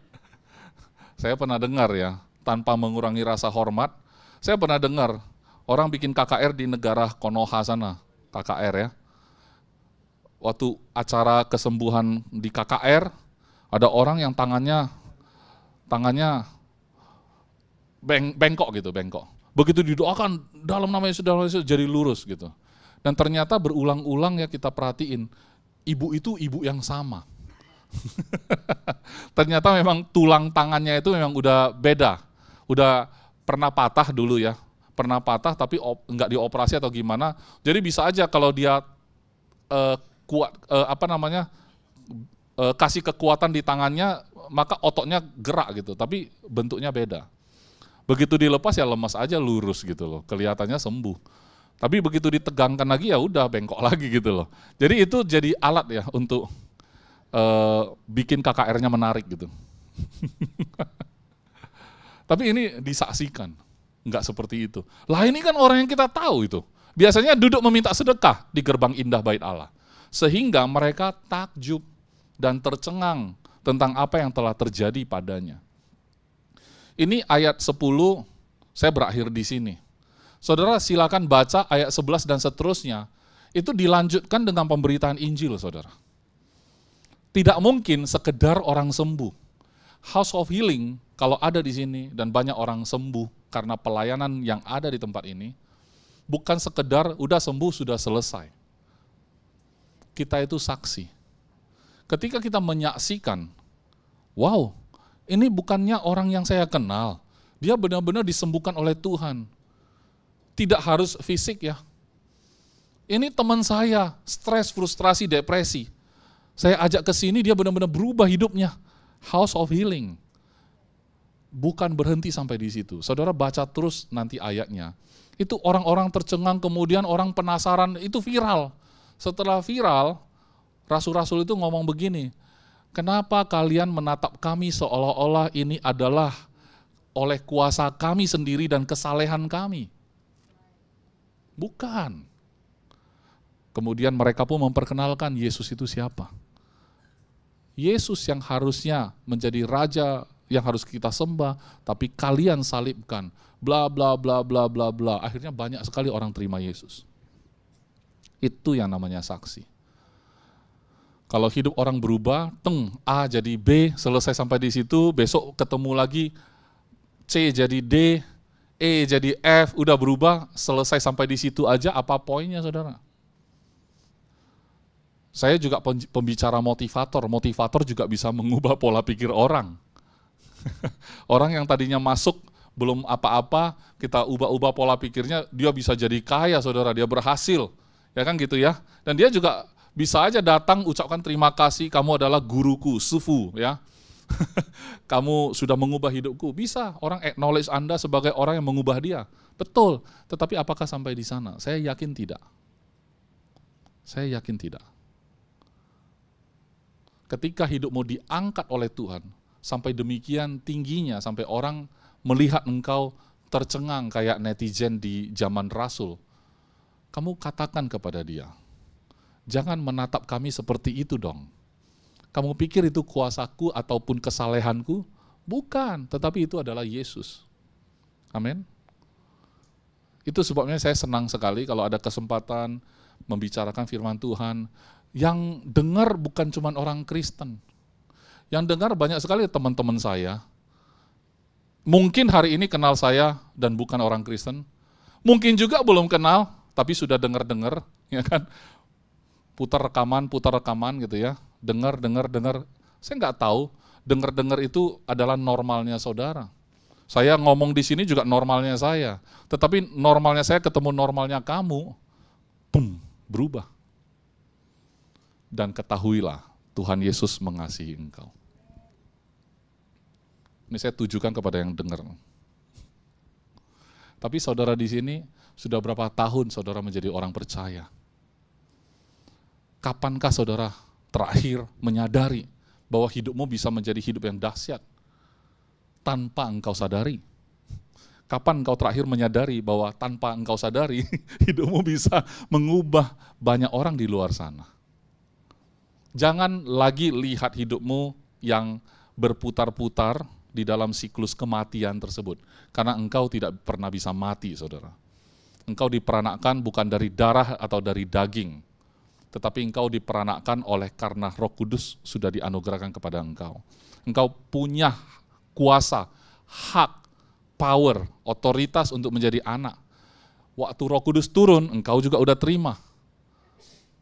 <laughs> saya pernah dengar ya, tanpa mengurangi rasa hormat, saya pernah dengar orang bikin KKR di negara Konoha sana, KKR ya. Waktu acara kesembuhan di KKR, ada orang yang tangannya tangannya beng, bengkok gitu, bengkok. Begitu didoakan dalam nama Yesus, dalam nama Yesus jadi lurus gitu. Dan ternyata berulang-ulang ya kita perhatiin, ibu itu ibu yang sama. <laughs> ternyata memang tulang tangannya itu memang udah beda. Udah pernah patah dulu ya, pernah patah tapi op, nggak dioperasi atau gimana. Jadi bisa aja kalau dia uh, kuat uh, apa namanya e, kasih kekuatan di tangannya maka ototnya gerak gitu tapi bentuknya beda begitu dilepas ya lemas aja lurus gitu loh kelihatannya sembuh tapi begitu ditegangkan lagi ya udah bengkok <laughs> lagi gitu loh jadi itu jadi alat ya untuk e, bikin KKR-nya menarik gitu <laughs> tapi ini disaksikan nggak seperti itu lah ini kan orang yang kita tahu itu biasanya duduk meminta sedekah di gerbang indah bait Allah sehingga mereka takjub dan tercengang tentang apa yang telah terjadi padanya. Ini ayat 10, saya berakhir di sini. Saudara silakan baca ayat 11 dan seterusnya. Itu dilanjutkan dengan pemberitaan Injil, saudara. Tidak mungkin sekedar orang sembuh. House of Healing kalau ada di sini dan banyak orang sembuh karena pelayanan yang ada di tempat ini, bukan sekedar udah sembuh sudah selesai. Kita itu saksi ketika kita menyaksikan, wow, ini bukannya orang yang saya kenal. Dia benar-benar disembuhkan oleh Tuhan. Tidak harus fisik ya. Ini teman saya, stres, frustrasi, depresi. Saya ajak ke sini, dia benar-benar berubah hidupnya. House of Healing. Bukan berhenti sampai di situ. Saudara baca terus nanti ayatnya. Itu orang-orang tercengang, kemudian orang penasaran, itu viral. Setelah viral, Rasul-rasul itu ngomong begini, kenapa kalian menatap kami seolah-olah ini adalah oleh kuasa kami sendiri dan kesalehan kami? Bukan. Kemudian mereka pun memperkenalkan Yesus itu siapa. Yesus yang harusnya menjadi raja yang harus kita sembah, tapi kalian salibkan. Bla bla bla bla bla bla. Akhirnya banyak sekali orang terima Yesus. Itu yang namanya saksi. Kalau hidup orang berubah, teng A jadi B, selesai sampai di situ, besok ketemu lagi C jadi D, E jadi F, udah berubah, selesai sampai di situ aja apa poinnya Saudara? Saya juga pembicara motivator, motivator juga bisa mengubah pola pikir orang. <laughs> orang yang tadinya masuk belum apa-apa, kita ubah-ubah pola pikirnya, dia bisa jadi kaya Saudara, dia berhasil ya kan gitu ya. Dan dia juga bisa aja datang ucapkan terima kasih, kamu adalah guruku, sufu ya. <laughs> kamu sudah mengubah hidupku. Bisa orang acknowledge Anda sebagai orang yang mengubah dia. Betul, tetapi apakah sampai di sana? Saya yakin tidak. Saya yakin tidak. Ketika hidupmu diangkat oleh Tuhan, sampai demikian tingginya, sampai orang melihat engkau tercengang kayak netizen di zaman Rasul, kamu katakan kepada dia, Jangan menatap kami seperti itu dong. Kamu pikir itu kuasaku ataupun kesalehanku? Bukan, tetapi itu adalah Yesus. Amin. Itu sebabnya saya senang sekali kalau ada kesempatan membicarakan firman Tuhan yang dengar bukan cuma orang Kristen. Yang dengar banyak sekali teman-teman saya. Mungkin hari ini kenal saya dan bukan orang Kristen. Mungkin juga belum kenal tapi sudah dengar-dengar, <laughs> ya kan? putar rekaman, putar rekaman gitu ya, dengar, dengar, dengar. Saya nggak tahu, dengar-dengar itu adalah normalnya saudara. Saya ngomong di sini juga normalnya saya, tetapi normalnya saya ketemu normalnya kamu, boom, berubah. Dan ketahuilah, Tuhan Yesus mengasihi engkau. Ini saya tujukan kepada yang dengar. Tapi saudara di sini, sudah berapa tahun saudara menjadi orang percaya? kapankah saudara terakhir menyadari bahwa hidupmu bisa menjadi hidup yang dahsyat tanpa engkau sadari? Kapan engkau terakhir menyadari bahwa tanpa engkau sadari <laughs> hidupmu bisa mengubah banyak orang di luar sana? Jangan lagi lihat hidupmu yang berputar-putar di dalam siklus kematian tersebut. Karena engkau tidak pernah bisa mati, saudara. Engkau diperanakkan bukan dari darah atau dari daging, tetapi engkau diperanakkan oleh karena Roh Kudus sudah dianugerahkan kepada engkau. Engkau punya kuasa, hak, power, otoritas untuk menjadi anak. Waktu Roh Kudus turun, engkau juga udah terima.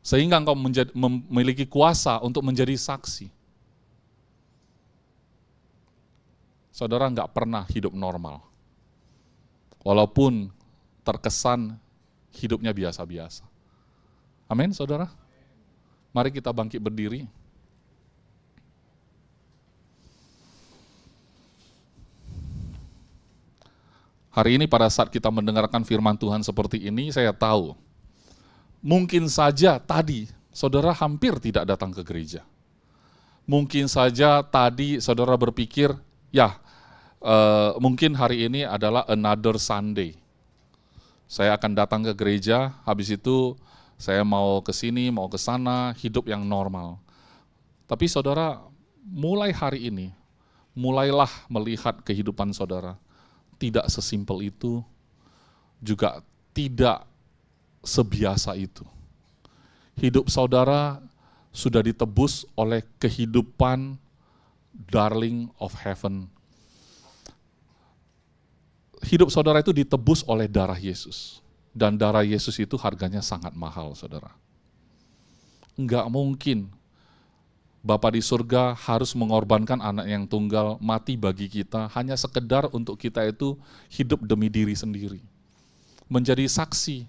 Sehingga engkau menjadi, memiliki kuasa untuk menjadi saksi. Saudara nggak pernah hidup normal. Walaupun terkesan hidupnya biasa-biasa. Amin, saudara. Mari kita bangkit berdiri. Hari ini pada saat kita mendengarkan firman Tuhan seperti ini, saya tahu. Mungkin saja tadi saudara hampir tidak datang ke gereja. Mungkin saja tadi saudara berpikir, ya uh, mungkin hari ini adalah another Sunday. Saya akan datang ke gereja, habis itu saya mau ke sini, mau ke sana, hidup yang normal. Tapi saudara, mulai hari ini, mulailah melihat kehidupan saudara. Tidak sesimpel itu, juga tidak sebiasa itu. Hidup saudara sudah ditebus oleh kehidupan darling of heaven. Hidup saudara itu ditebus oleh darah Yesus. Dan darah Yesus itu harganya sangat mahal, saudara. Enggak mungkin Bapak di surga harus mengorbankan anak yang tunggal mati bagi kita hanya sekedar untuk kita itu hidup demi diri sendiri. Menjadi saksi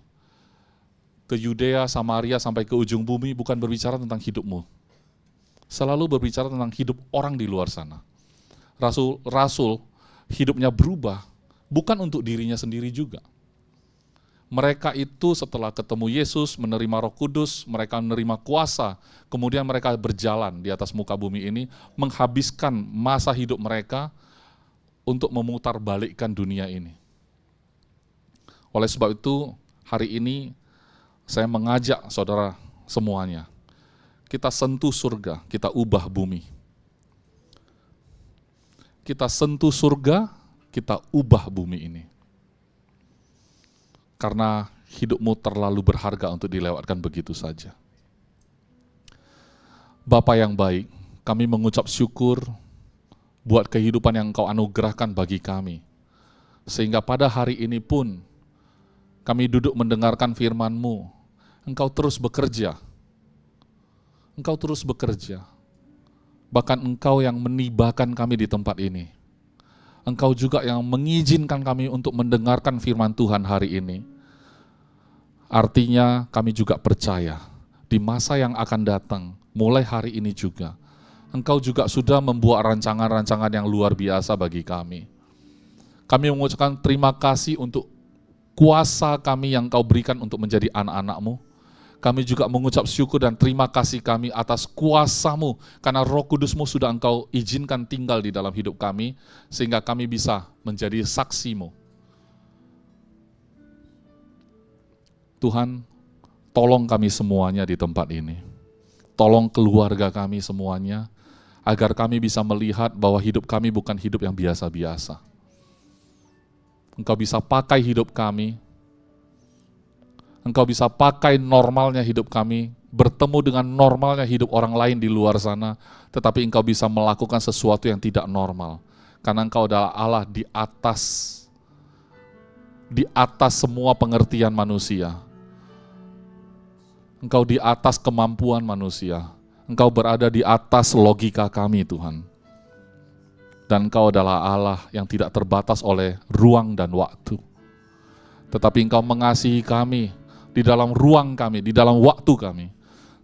ke Yudea, Samaria, sampai ke ujung bumi bukan berbicara tentang hidupmu. Selalu berbicara tentang hidup orang di luar sana. Rasul, Rasul hidupnya berubah bukan untuk dirinya sendiri juga mereka itu setelah ketemu Yesus, menerima Roh Kudus, mereka menerima kuasa, kemudian mereka berjalan di atas muka bumi ini, menghabiskan masa hidup mereka untuk memutar balikkan dunia ini. Oleh sebab itu, hari ini saya mengajak saudara semuanya, kita sentuh surga, kita ubah bumi. Kita sentuh surga, kita ubah bumi ini karena hidupmu terlalu berharga untuk dilewatkan begitu saja. Bapak yang baik, kami mengucap syukur buat kehidupan yang Engkau anugerahkan bagi kami. Sehingga pada hari ini pun kami duduk mendengarkan firman-Mu. Engkau terus bekerja. Engkau terus bekerja. Bahkan Engkau yang menibakan kami di tempat ini. Engkau juga yang mengizinkan kami untuk mendengarkan firman Tuhan hari ini. Artinya kami juga percaya di masa yang akan datang, mulai hari ini juga, engkau juga sudah membuat rancangan-rancangan yang luar biasa bagi kami. Kami mengucapkan terima kasih untuk kuasa kami yang kau berikan untuk menjadi anak-anakmu. Kami juga mengucap syukur dan terima kasih kami atas kuasamu, karena roh kudusmu sudah engkau izinkan tinggal di dalam hidup kami, sehingga kami bisa menjadi saksimu Tuhan, tolong kami semuanya di tempat ini. Tolong keluarga kami semuanya, agar kami bisa melihat bahwa hidup kami bukan hidup yang biasa-biasa. Engkau bisa pakai hidup kami, Engkau bisa pakai normalnya hidup kami, bertemu dengan normalnya hidup orang lain di luar sana, tetapi Engkau bisa melakukan sesuatu yang tidak normal. Karena Engkau adalah Allah di atas di atas semua pengertian manusia. Engkau di atas kemampuan manusia. Engkau berada di atas logika kami, Tuhan. Dan Engkau adalah Allah yang tidak terbatas oleh ruang dan waktu. Tetapi Engkau mengasihi kami di dalam ruang kami, di dalam waktu kami.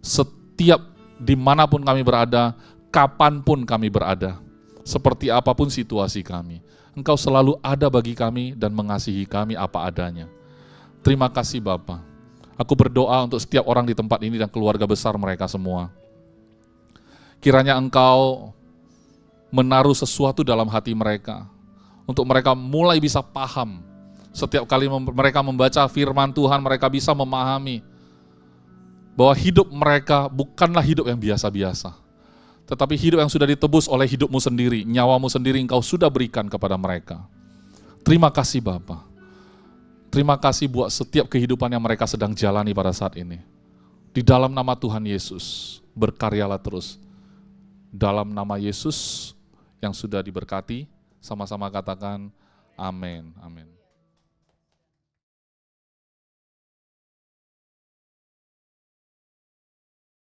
Setiap dimanapun kami berada, kapanpun kami berada, seperti apapun situasi kami. Engkau selalu ada bagi kami dan mengasihi kami apa adanya. Terima kasih Bapak. Aku berdoa untuk setiap orang di tempat ini dan keluarga besar mereka semua. Kiranya engkau menaruh sesuatu dalam hati mereka. Untuk mereka mulai bisa paham. Setiap kali mem mereka membaca firman Tuhan, mereka bisa memahami bahwa hidup mereka bukanlah hidup yang biasa-biasa. Tetapi hidup yang sudah ditebus oleh hidupmu sendiri, nyawamu sendiri engkau sudah berikan kepada mereka. Terima kasih Bapak. Terima kasih buat setiap kehidupan yang mereka sedang jalani pada saat ini. Di dalam nama Tuhan Yesus, berkaryalah terus. Dalam nama Yesus yang sudah diberkati, sama-sama katakan amin. Amin.